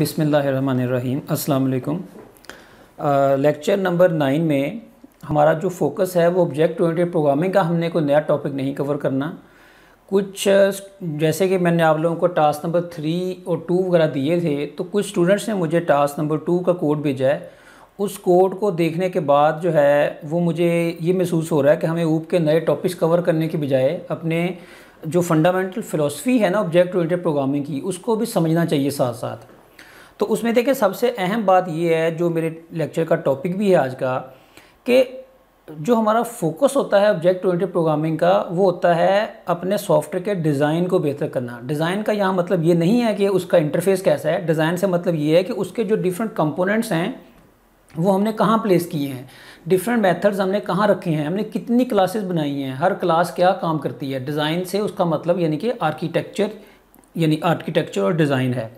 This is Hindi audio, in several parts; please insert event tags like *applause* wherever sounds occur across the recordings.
बिसमीम् अल्लाम लेक्चर नंबर नाइन में हमारा जो फोकस है वो ऑब्जेक्ट ओरिएंटेड प्रोग्रामिंग का हमने कोई नया टॉपिक नहीं कवर करना कुछ जैसे कि मैंने आप लोगों को टास्क नंबर थ्री और टू वगैरह दिए थे तो कुछ स्टूडेंट्स ने मुझे टास्क नंबर टू का कोड भेजा है उस कोड को देखने के बाद जो है वो मुझे ये महसूस हो रहा है कि हमें ऊप के नए टॉपिक्स कवर करने के बजाय अपने जो फंडामेंटल फ़िलोसफी है ना ऑब्जेक्ट ओरिएंटेड प्रोग्रामिंग की उसको भी समझना चाहिए साथ साथ तो उसमें देखिए सबसे अहम बात यह है जो मेरे लेक्चर का टॉपिक भी है आज का कि जो हमारा फोकस होता है ऑब्जेक्ट ओरिएंटेड प्रोग्रामिंग का वो होता है अपने सॉफ्टवेयर के डिज़ाइन को बेहतर करना डिज़ाइन का यहाँ मतलब ये नहीं है कि उसका इंटरफेस कैसा है डिज़ाइन से मतलब ये है कि उसके जो डिफरेंट कंपोनेंट्स हैं वो हमने कहाँ प्लेस किए हैं डिफरेंट मेथड्स हमने कहाँ रखे हैं हमने कितनी क्लासेस बनाई हैं हर क्लास क्या काम करती है डिज़ाइन से उसका मतलब यानी कि आर्किटेक्चर यानी आर्किटेक्चर और डिज़ाइन है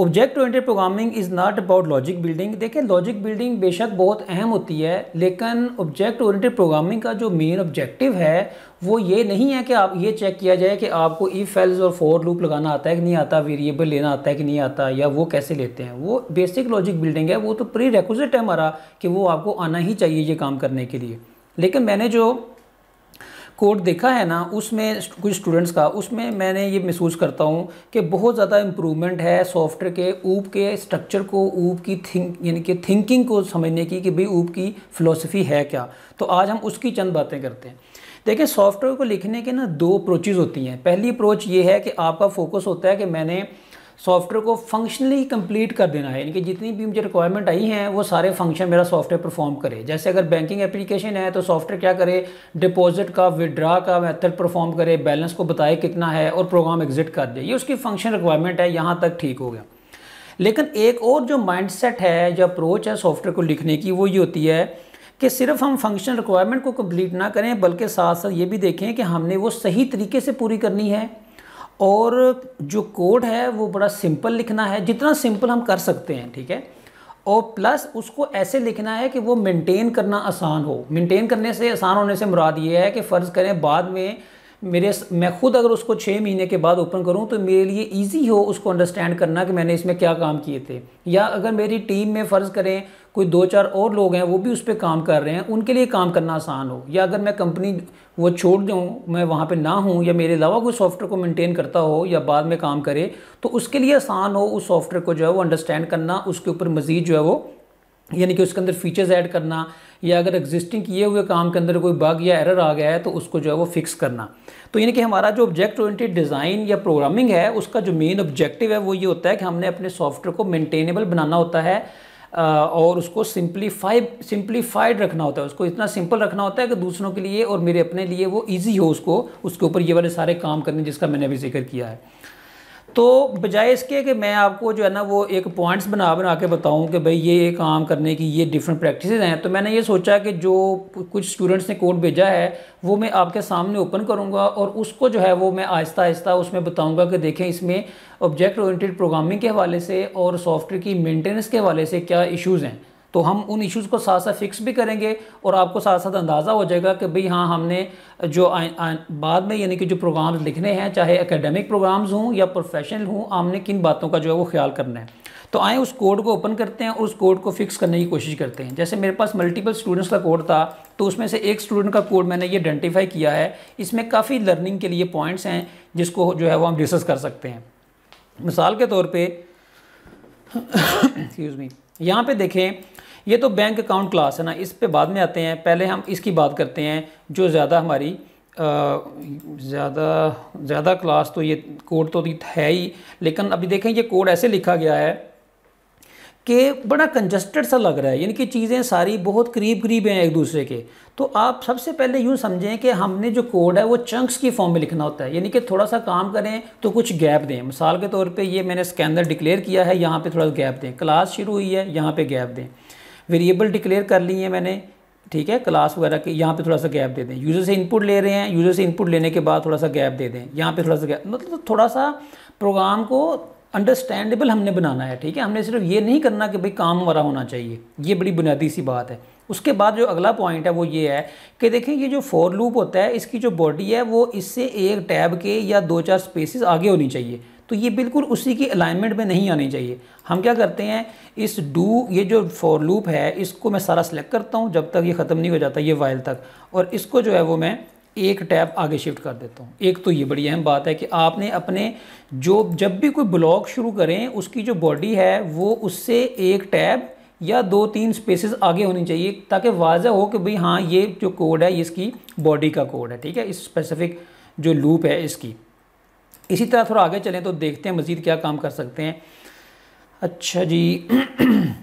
object oriented programming is not about logic building देखिए लॉजिक बिल्डिंग बेशक बहुत अहम होती है लेकिन ऑब्जेक्ट ओरिएंटेड प्रोग्रामिंग का जो मेन ऑब्जेक्टिव है वो ये नहीं है कि आप ये चेक किया जाए कि आपको ई फेल्स और फोर लूप लगाना आता है कि नहीं आता वेरिएबल लेना आता है कि नहीं आता या वो कैसे लेते हैं वो बेसिक लॉजिक बिल्डिंग है वो तो प्री रेक्विजिट है हमारा कि वो आपको आना ही चाहिए ये काम करने के लिए लेकिन मैंने जो कोड देखा है ना उसमें कुछ स्टूडेंट्स का उसमें मैंने ये महसूस करता हूँ कि बहुत ज़्यादा इम्प्रूवमेंट है सॉफ्टवेयर के ऊप के स्ट्रक्चर को ऊप की थिंक यानी कि थिंकिंग को समझने की कि भाई ऊप की फ़िलोसफी है क्या तो आज हम उसकी चंद बातें करते हैं देखिए सॉफ्टवेयर को लिखने के ना दो अप्रोचेज़ होती हैं पहली अप्रोच ये है कि आपका फोकस होता है कि मैंने सॉफ्टवेयर को फंक्शनली कंप्लीट कर देना है यानी कि जितनी भी मुझे रिक्वायरमेंट आई हैं वो सारे फंक्शन मेरा सॉफ्टवेयर परफॉर्म करे जैसे अगर बैंकिंग एप्लीकेशन है तो सॉफ्टवेयर क्या करे डिपॉजिट का विदड्रा का मेथड परफॉर्म करे बैलेंस को बताए कितना है और प्रोग्राम एग्जिट कर दे ये उसकी फंक्शन रिक्वायरमेंट है यहाँ तक ठीक हो गया लेकिन एक और जो माइंडसेट है जो अप्रोच है सॉफ्टवेयर को लिखने की वो ये होती है कि सिर्फ हम फंक्शन रिक्वायरमेंट को कंप्लीट ना करें बल्कि साथ साथ ये भी देखें कि हमने वो सही तरीके से पूरी करनी है और जो कोड है वो बड़ा सिंपल लिखना है जितना सिंपल हम कर सकते हैं ठीक है और प्लस उसको ऐसे लिखना है कि वो मेंटेन करना आसान हो मेंटेन करने से आसान होने से मुराद ये है कि फ़र्ज़ करें बाद में मेरे मैं खुद अगर उसको छः महीने के बाद ओपन करूं तो मेरे लिए इजी हो उसको अंडरस्टैंड करना कि मैंने इसमें क्या काम किए थे या अगर मेरी टीम में फ़र्ज़ करें कोई दो चार और लोग हैं वो भी उस पर काम कर रहे हैं उनके लिए काम करना आसान हो या अगर मैं कंपनी वो छोड़ दूँ मैं वहाँ पे ना हूँ या मेरे अलावा कोई सॉफ्टवेयर को मेंटेन करता हो या बाद में काम करे तो उसके लिए आसान हो उस सॉफ्टवेयर को जो है वो अंडरस्टैंड करना उसके ऊपर मज़ीद जो है वो यानी कि उसके अंदर फीचर्स ऐड करना या अगर एग्जिस्टिंग किए हुए काम के अंदर कोई बग या एरर आ गया है तो उसको जो है वो फिक्स करना तो यानी कि हमारा जो ऑब्जेक्ट ओरिएंटेड डिज़ाइन या प्रोग्रामिंग है उसका जो मेन ऑब्जेक्टिव है वो ये होता है कि हमने अपने सॉफ्टवेयर को मेंटेनेबल बनाना होता है और उसको सिंप्लीफाइड सिंप्लीफाइड रखना होता है उसको इतना सिंपल रखना होता है कि दूसरों के लिए और मेरे अपने लिए वो ईजी हो उसको उसके ऊपर ये वाले सारे काम करने जिसका मैंने अभी जिक्र किया है तो बजाय इसके कि मैं आपको जो है ना वो एक पॉइंट्स बना बना के बताऊं कि भाई ये काम करने की ये डिफरेंट प्रैक्टिस हैं तो मैंने ये सोचा कि जो कुछ स्टूडेंट्स ने कोड भेजा है वो मैं आपके सामने ओपन करूंगा और उसको जो है वो मैं आहिस्ता आहिस्ता उसमें बताऊंगा कि देखें इसमें ऑब्जेक्ट ओरिएंटेड प्रोग्रामिंग के हवाले से और सॉफ्टवेयर की मेंटेनेंस के हवाले से क्या इशूज़ हैं तो हम उन इश्यूज़ को साथ साथ फिक्स भी करेंगे और आपको साथ साथ अंदाज़ा हो जाएगा कि भाई हाँ हमने जो आ, आ, बाद में यानी कि जो प्रोग्राम्स लिखने हैं चाहे एकेडमिक प्रोग्राम्स हों या प्रोफेशनल हों हमने किन बातों का जो है वो ख्याल करना है तो आए उस कोड को ओपन करते हैं और उस कोड को फिक्स करने की कोशिश करते हैं जैसे मेरे पास मल्टीपल स्टूडेंट्स का कोड था तो उसमें से एक स्टूडेंट का कोड मैंने ये आइडेंटिफाई किया है इसमें काफ़ी लर्निंग के लिए पॉइंट्स हैं जिसको जो है वो हम डिस्कस कर सकते हैं मिसाल के तौर पर एक्सक्यूज़ मी यहाँ पे देखें ये तो बैंक अकाउंट क्लास है ना इस पर बाद में आते हैं पहले हम इसकी बात करते हैं जो ज़्यादा हमारी ज़्यादा ज़्यादा क्लास तो ये कोड तो है ही लेकिन अभी देखें ये कोड ऐसे लिखा गया है कि बड़ा कंजस्टेड सा लग रहा है यानी कि चीज़ें सारी बहुत करीब करीब हैं एक दूसरे के तो आप सबसे पहले यूँ समझें कि हमने जो कोड है वो चंक्स की फॉर्म में लिखना होता है यानी कि थोड़ा सा काम करें तो कुछ गैप दें मिसाल के तौर पे ये मैंने स्कैनर डिक्लेयर किया है यहाँ पे थोड़ा गैप दें क्लास शुरू हुई है यहाँ पे गैप दें वेरिएबल डिक्लेयर कर ली है मैंने ठीक है क्लास वगैरह के यहाँ पे थोड़ा सा गैप दे दें यूज़र से इनपुट ले रहे हैं यूज़र से इनपुट लेने के बाद थोड़ा सा गैप दे दें यहाँ पे थोड़ा सा गैप मतलब थोड़ा सा प्रोग्राम को अंडरस्टैंडेबल हमने बनाना है ठीक है हमने सिर्फ ये नहीं करना कि भाई काम हमारा होना चाहिए ये बड़ी बुनियादी सी बात है उसके बाद जो अगला पॉइंट है वो ये है कि देखें ये जो फोर लूप होता है इसकी जो बॉडी है वो इससे एक टैब के या दो चार स्पेसिस आगे होनी चाहिए तो ये बिल्कुल उसी की अलाइनमेंट में नहीं आनी चाहिए हम क्या करते हैं इस डू ये जो फॉर लूप है इसको मैं सारा सेलेक्ट करता हूँ जब तक ये ख़त्म नहीं हो जाता ये वाइल तक और इसको जो है वो मैं एक टैब आगे शिफ्ट कर देता हूँ एक तो ये बड़ी अहम बात है कि आपने अपने जो जब भी कोई ब्लॉग शुरू करें उसकी जो बॉडी है वो उससे एक टैब या दो तीन स्पेसेस आगे होनी चाहिए ताकि वाजह हो कि भाई हाँ ये जो कोड है ये इसकी बॉडी का कोड है ठीक है इस स्पेसिफिक जो लूप है इसकी इसी तरह थोड़ा आगे चलें तो देखते हैं मज़ीद क्या काम कर सकते हैं अच्छा जी *clears throat*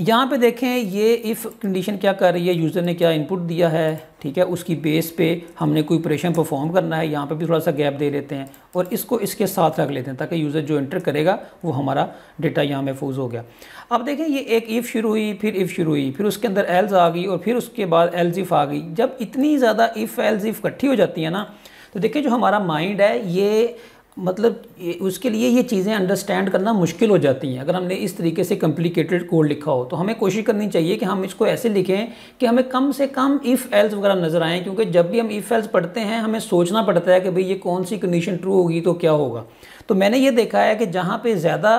यहाँ पे देखें ये इफ़ कंडीशन क्या कर रही है यूज़र ने क्या इनपुट दिया है ठीक है उसकी बेस पे हमने कोई ऑपरेशन परफॉर्म करना है यहाँ पे भी थोड़ा सा गैप दे लेते हैं और इसको इसके साथ रख लेते हैं ताकि यूज़र जो इंटर करेगा वो हमारा डेटा यहाँ महफूज हो गया अब देखें ये एक इफ़ शुरू हुई फिर इफ़ शुरू हुई फिर उसके अंदर एल्ज आ गई और फिर उसके बाद इफ़ आ गई जब इतनी ज़्यादा इफ़ इफ़ इकट्ठी हो जाती है ना तो देखिए जो हमारा माइंड है ये मतलब उसके लिए ये चीज़ें अंडरस्टैंड करना मुश्किल हो जाती हैं अगर हमने इस तरीके से कम्प्लिकेटेड कोड लिखा हो तो हमें कोशिश करनी चाहिए कि हम इसको ऐसे लिखें कि हमें कम से कम इफ़ एल्स वगैरह नज़र आएँ क्योंकि जब भी हम इफ़ एल्स पढ़ते हैं हमें सोचना पड़ता है कि भाई ये कौन सी कंडीशन ट्रू होगी तो क्या होगा तो मैंने ये देखा है कि जहाँ पर ज़्यादा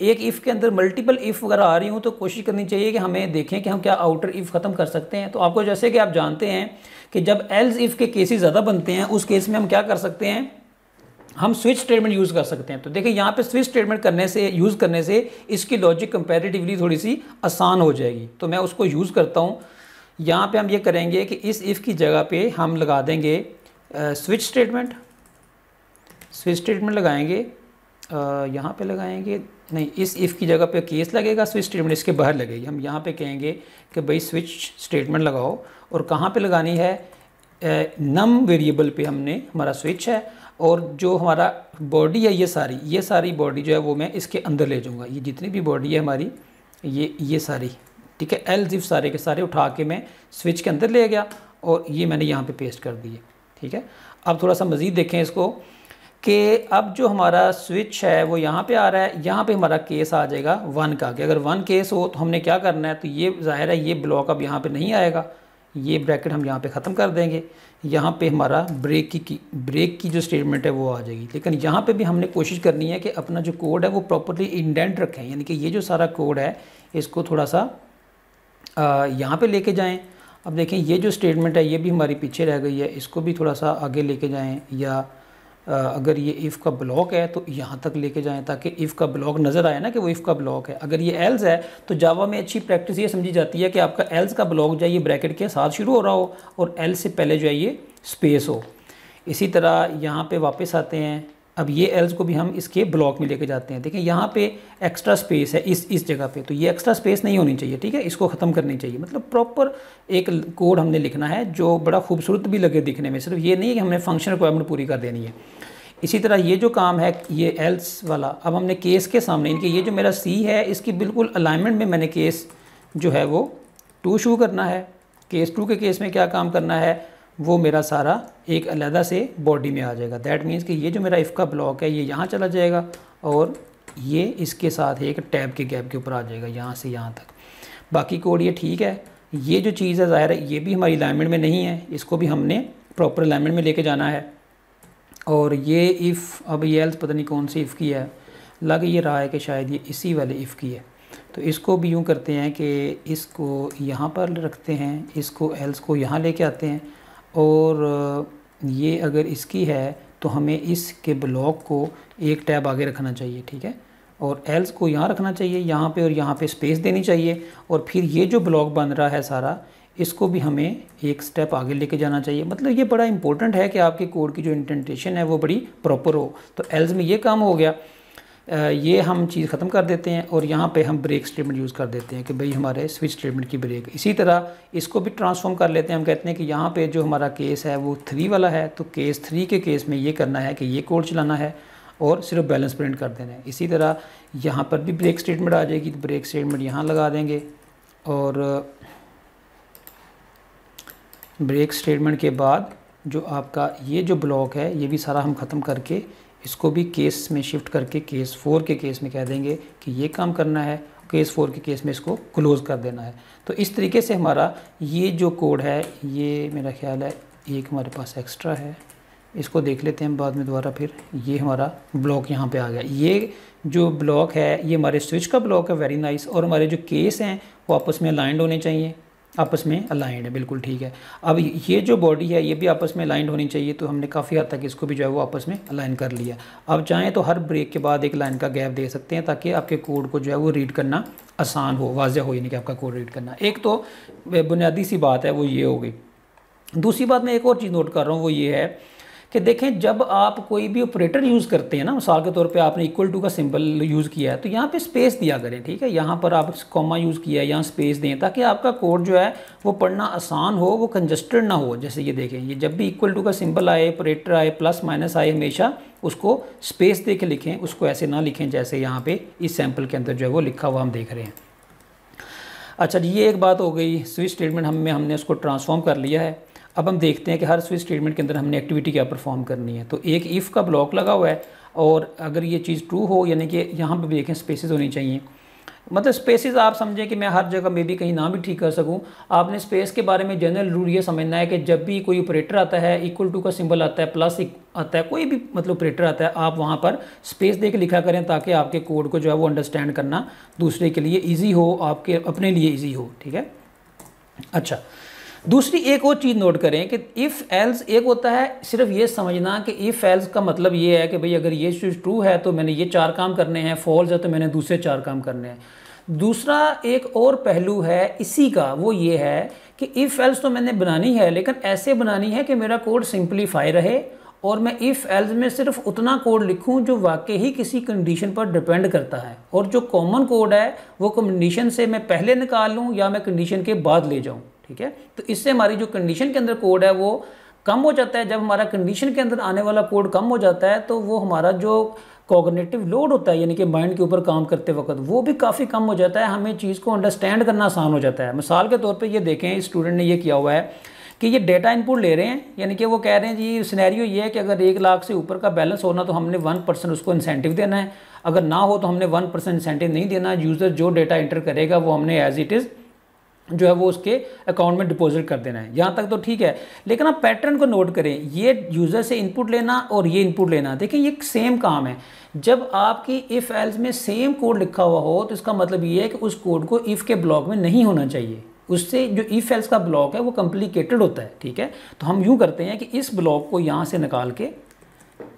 एक इफ़ के अंदर मल्टीपल इफ़ वगैरह आ रही हूँ तो कोशिश करनी चाहिए कि हमें देखें कि हम क्या आउटर इफ़ ख़त्म कर सकते हैं तो आपको जैसे कि आप जानते हैं कि जब एल्स इफ़ के केसेस ज़्यादा बनते हैं उस केस में हम क्या कर सकते हैं हम स्विच स्टेटमेंट यूज़ कर सकते हैं तो देखिए यहाँ पे स्विच स्टेटमेंट करने से यूज़ करने से इसकी लॉजिक कंपेरेटिवली थोड़ी सी आसान हो जाएगी तो मैं उसको यूज़ करता हूँ यहाँ पे हम ये करेंगे कि इस इफ़ की जगह पे हम लगा देंगे स्विच स्टेटमेंट स्विच स्टेटमेंट लगाएंगे यहाँ पे लगाएंगे नहीं इस इफ़ की जगह पे केस लगेगा स्विच स्टेटमेंट इसके बाहर लगेगी हम यहाँ पे कहेंगे कि भाई स्विच स्टेटमेंट लगाओ और कहाँ पे लगानी है नम वेरिएबल पे हमने हमारा स्विच है और जो हमारा बॉडी है ये सारी ये सारी बॉडी जो है वो मैं इसके अंदर ले जाऊँगा ये जितनी भी बॉडी है हमारी ये ये सारी ठीक है एल जिफ सारे के सारे उठा के मैं स्विच के अंदर ले गया और ये मैंने यहाँ पर पे पेस्ट कर दिए ठीक है अब थोड़ा सा मज़ीद देखें इसको कि अब जो हमारा स्विच है वो यहाँ पे आ रहा है यहाँ पे हमारा केस आ जाएगा वन का कि अगर वन केस हो तो हमने क्या करना है तो ये ज़ाहिर है ये ब्लॉक अब यहाँ पे नहीं आएगा ये ब्रैकेट हम यहाँ पे ख़त्म कर देंगे यहाँ पे हमारा ब्रेक की, की ब्रेक की जो स्टेटमेंट है वो आ जाएगी लेकिन यहाँ पे भी हमने कोशिश करनी है कि अपना जो कोड है वो प्रॉपरली इंडेंट रखें यानी कि ये जो सारा कोड है इसको थोड़ा सा यहाँ पर लेके जाएँ अब देखें ये जो स्टेटमेंट है ये भी हमारी पीछे रह गई है इसको भी थोड़ा सा आगे लेके जाएँ या अगर ये इफ़ का ब्लॉक है तो यहाँ तक लेके जाएं ताकि इफ़ का ब्लॉक नज़र आए ना कि वो इफ़ का ब्लॉक है अगर ये एल्स है तो जावा में अच्छी प्रैक्टिस ये समझी जाती है कि आपका एल्स का ब्लॉक जो है ये ब्रैकेट के साथ शुरू हो रहा हो और एल से पहले जो है ये स्पेस हो इसी तरह यहाँ पे वापस आते हैं अब ये एल्स को भी हम इसके ब्लॉक में लेके जाते हैं देखें यहाँ पे एक्स्ट्रा स्पेस है इस इस जगह पे तो ये एक्स्ट्रा स्पेस नहीं होनी चाहिए ठीक है इसको ख़त्म करनी चाहिए मतलब प्रॉपर एक कोड हमने लिखना है जो बड़ा खूबसूरत भी लगे दिखने में सिर्फ ये नहीं है कि हमने फंक्शन रिक्वायरमेंट पूरी कर देनी है इसी तरह ये जो काम है ये एल्स वाला अब हमने केस के सामने इनके ये जो मेरा सी है इसकी बिल्कुल अलाइनमेंट में मैंने केस जो है वो टू शू करना है केस टू के केस में क्या काम करना है वो मेरा सारा एक अलहदा से बॉडी में आ जाएगा दैट मीन्स कि ये जो मेरा इफ़ का ब्लॉक है ये यहाँ चला जाएगा और ये इसके साथ एक टैब के गैप के ऊपर आ जाएगा यहाँ से यहाँ तक बाकी कोड ये ठीक है ये जो चीज़ है ज़ाहिर है ये भी हमारी अलाइनमेंट में नहीं है इसको भी हमने प्रॉपर अलाइनमेंट में लेके जाना है और ये इफ़ अब ये एल्स पता नहीं कौन सी इफ़ की है लग ये रहा है कि शायद ये इसी वाले इफ़ की है तो इसको भी यूँ करते हैं कि इसको यहाँ पर रखते हैं इसको एल्स को यहाँ लेके आते हैं और ये अगर इसकी है तो हमें इसके ब्लॉक को एक टैब आगे रखना चाहिए ठीक है और एल्स को यहाँ रखना चाहिए यहाँ पे और यहाँ पे स्पेस देनी चाहिए और फिर ये जो ब्लॉक बन रहा है सारा इसको भी हमें एक स्टेप आगे लेके जाना चाहिए मतलब ये बड़ा इंपॉर्टेंट है कि आपके कोड की जो इंटेंटेशन है वो बड़ी प्रॉपर हो तो एल्स में ये काम हो गया ये हम चीज़ ख़त्म कर देते हैं और यहाँ पे हम ब्रेक स्टेटमेंट यूज़ कर देते हैं कि भाई हमारे स्विच स्टेटमेंट की ब्रेक इसी तरह इसको भी ट्रांसफॉर्म कर लेते हैं हम कहते हैं कि यहाँ पे जो हमारा केस है वो थ्री वाला है तो केस थ्री के केस में ये करना है कि ये कोड चलाना है और सिर्फ बैलेंस प्रिंट कर देना है इसी तरह यहाँ पर भी ब्रेक स्टेटमेंट आ जाएगी तो ब्रेक स्टेटमेंट यहाँ लगा देंगे और ब्रेक स्टेटमेंट के बाद जो आपका ये जो ब्लॉक है ये भी सारा हम ख़त्म करके इसको भी केस में शिफ्ट करके केस फोर के केस में कह देंगे कि ये काम करना है केस फोर के केस में इसको क्लोज़ कर देना है तो इस तरीके से हमारा ये जो कोड है ये मेरा ख्याल है एक हमारे पास एक्स्ट्रा है इसको देख लेते हैं बाद में दोबारा फिर ये हमारा ब्लॉक यहाँ पे आ गया ये जो ब्लॉक है ये हमारे स्विच का ब्लॉक है वेरी नाइस और हमारे जो केस हैं वो आपस में अलाइंड होने चाहिए आपस में अलाइंड है बिल्कुल ठीक है अब ये जो बॉडी है ये भी आपस में अलाइंड होनी चाहिए तो हमने काफ़ी हद तक इसको भी जो है वो आपस में अलाइन कर लिया अब चाहें तो हर ब्रेक के बाद एक लाइन का गैप दे सकते हैं ताकि आपके कोड को जो है वो रीड करना आसान हो वाजह हो यानी कि आपका कोड रीड करना एक तो बुनियादी सी बात है वो ये हो गई दूसरी बात मैं एक और चीज़ नोट कर रहा हूँ वो ये है कि देखें जब आप कोई भी ऑपरेटर यूज़ करते हैं ना मिसाल के तौर पे आपने इक्वल टू का सिंबल यूज़ किया है तो यहाँ पे स्पेस दिया करें ठीक है यहाँ पर आप कॉमा यूज़ किया है यहाँ स्पेस दें ताकि आपका कोड जो है वो पढ़ना आसान हो वो कंजस्टेड ना हो जैसे ये देखें ये जब भी इक्वल टू का सिंबल आए ऑपरेटर आए प्लस माइनस आए हमेशा उसको स्पेस दे के लिखें उसको ऐसे ना लिखें जैसे यहाँ पर इस सैम्पल के अंदर जो है वो लिखा हुआ हम देख रहे हैं अच्छा जी ये एक बात हो गई स्विच स्टेटमेंट हमें हमने उसको ट्रांसफॉर्म कर लिया है अब हम देखते हैं कि हर स्विच स्टेटमेंट के अंदर हमने एक्टिविटी क्या परफॉर्म करनी है तो एक इफ़ का ब्लॉक लगा हुआ है और अगर ये चीज़ ट्रू हो यानी कि यहाँ पर देखें स्पेसिस होनी चाहिए मतलब स्पेसिस आप समझें कि मैं हर जगह मे भी कहीं ना भी ठीक कर सकूं आपने स्पेस के बारे में जनरल रूल ये समझना है कि जब भी कोई ऑपरेटर आता है इक्वल टू का सिंबल आता है प्लस आता है कोई भी मतलब ऑपरेटर आता है आप वहाँ पर स्पेस दे के लिखा करें ताकि आपके कोड को जो है वो अंडरस्टैंड करना दूसरे के लिए ईजी हो आपके अपने लिए ईजी हो ठीक है अच्छा दूसरी एक और चीज़ नोट करें कि इफ़ एल्स एक होता है सिर्फ ये समझना कि इफ़ एल्स का मतलब ये है कि भाई अगर ये चीज़ ट्रू है तो मैंने ये चार काम करने हैं फॉल्स है तो मैंने दूसरे चार काम करने हैं दूसरा एक और पहलू है इसी का वो ये है कि इफ़ एल्स तो मैंने बनानी है लेकिन ऐसे बनानी है कि मेरा कोड सिंप्लीफाई रहे और मैं इफ़ एल्स में सिर्फ उतना कोड लिखूं जो वाकई ही किसी कंडीशन पर डिपेंड करता है और जो कॉमन कोड है वो कंडीशन से मैं पहले निकाल लूँ या मैं कंडीशन के बाद ले जाऊँ ठीक है तो इससे हमारी जो कंडीशन के अंदर कोड है वो कम हो जाता है जब हमारा कंडीशन के अंदर आने वाला कोड कम हो जाता है तो वो हमारा जो कॉग्नेटिव लोड होता है यानी कि माइंड के ऊपर काम करते वक्त वो भी काफ़ी कम हो जाता है हमें चीज़ को अंडरस्टैंड करना आसान हो जाता है मिसाल के तौर पे ये देखें स्टूडेंट ने ये किया हुआ है कि ये डेटा इनपुट ले रहे हैं यानी कि वो कह रहे हैं जी सिनेरियो ये है कि अगर एक लाख से ऊपर का बैलेंस होना तो हमने वन परसेंट उसको इंसेंटिव देना है अगर ना हो तो हमने वन परसेंट इंसेंटिव नहीं देना यूज़र जो डेटा इंटर करेगा वो हमने एज इट इज़ जो है वो उसके अकाउंट में डिपॉजिट कर देना है यहाँ तक तो ठीक है लेकिन आप पैटर्न को नोट करें ये यूज़र से इनपुट लेना और ये इनपुट लेना देखिए ये सेम काम है जब आपकी इफ़ एल्स में सेम कोड लिखा हुआ हो तो इसका मतलब ये है कि उस कोड को इफ़ के ब्लॉक में नहीं होना चाहिए उससे जो इफ एल्स का ब्लॉक है वो कम्प्लिकेटेड होता है ठीक है तो हम यूँ करते हैं कि इस ब्लॉक को यहाँ से निकाल के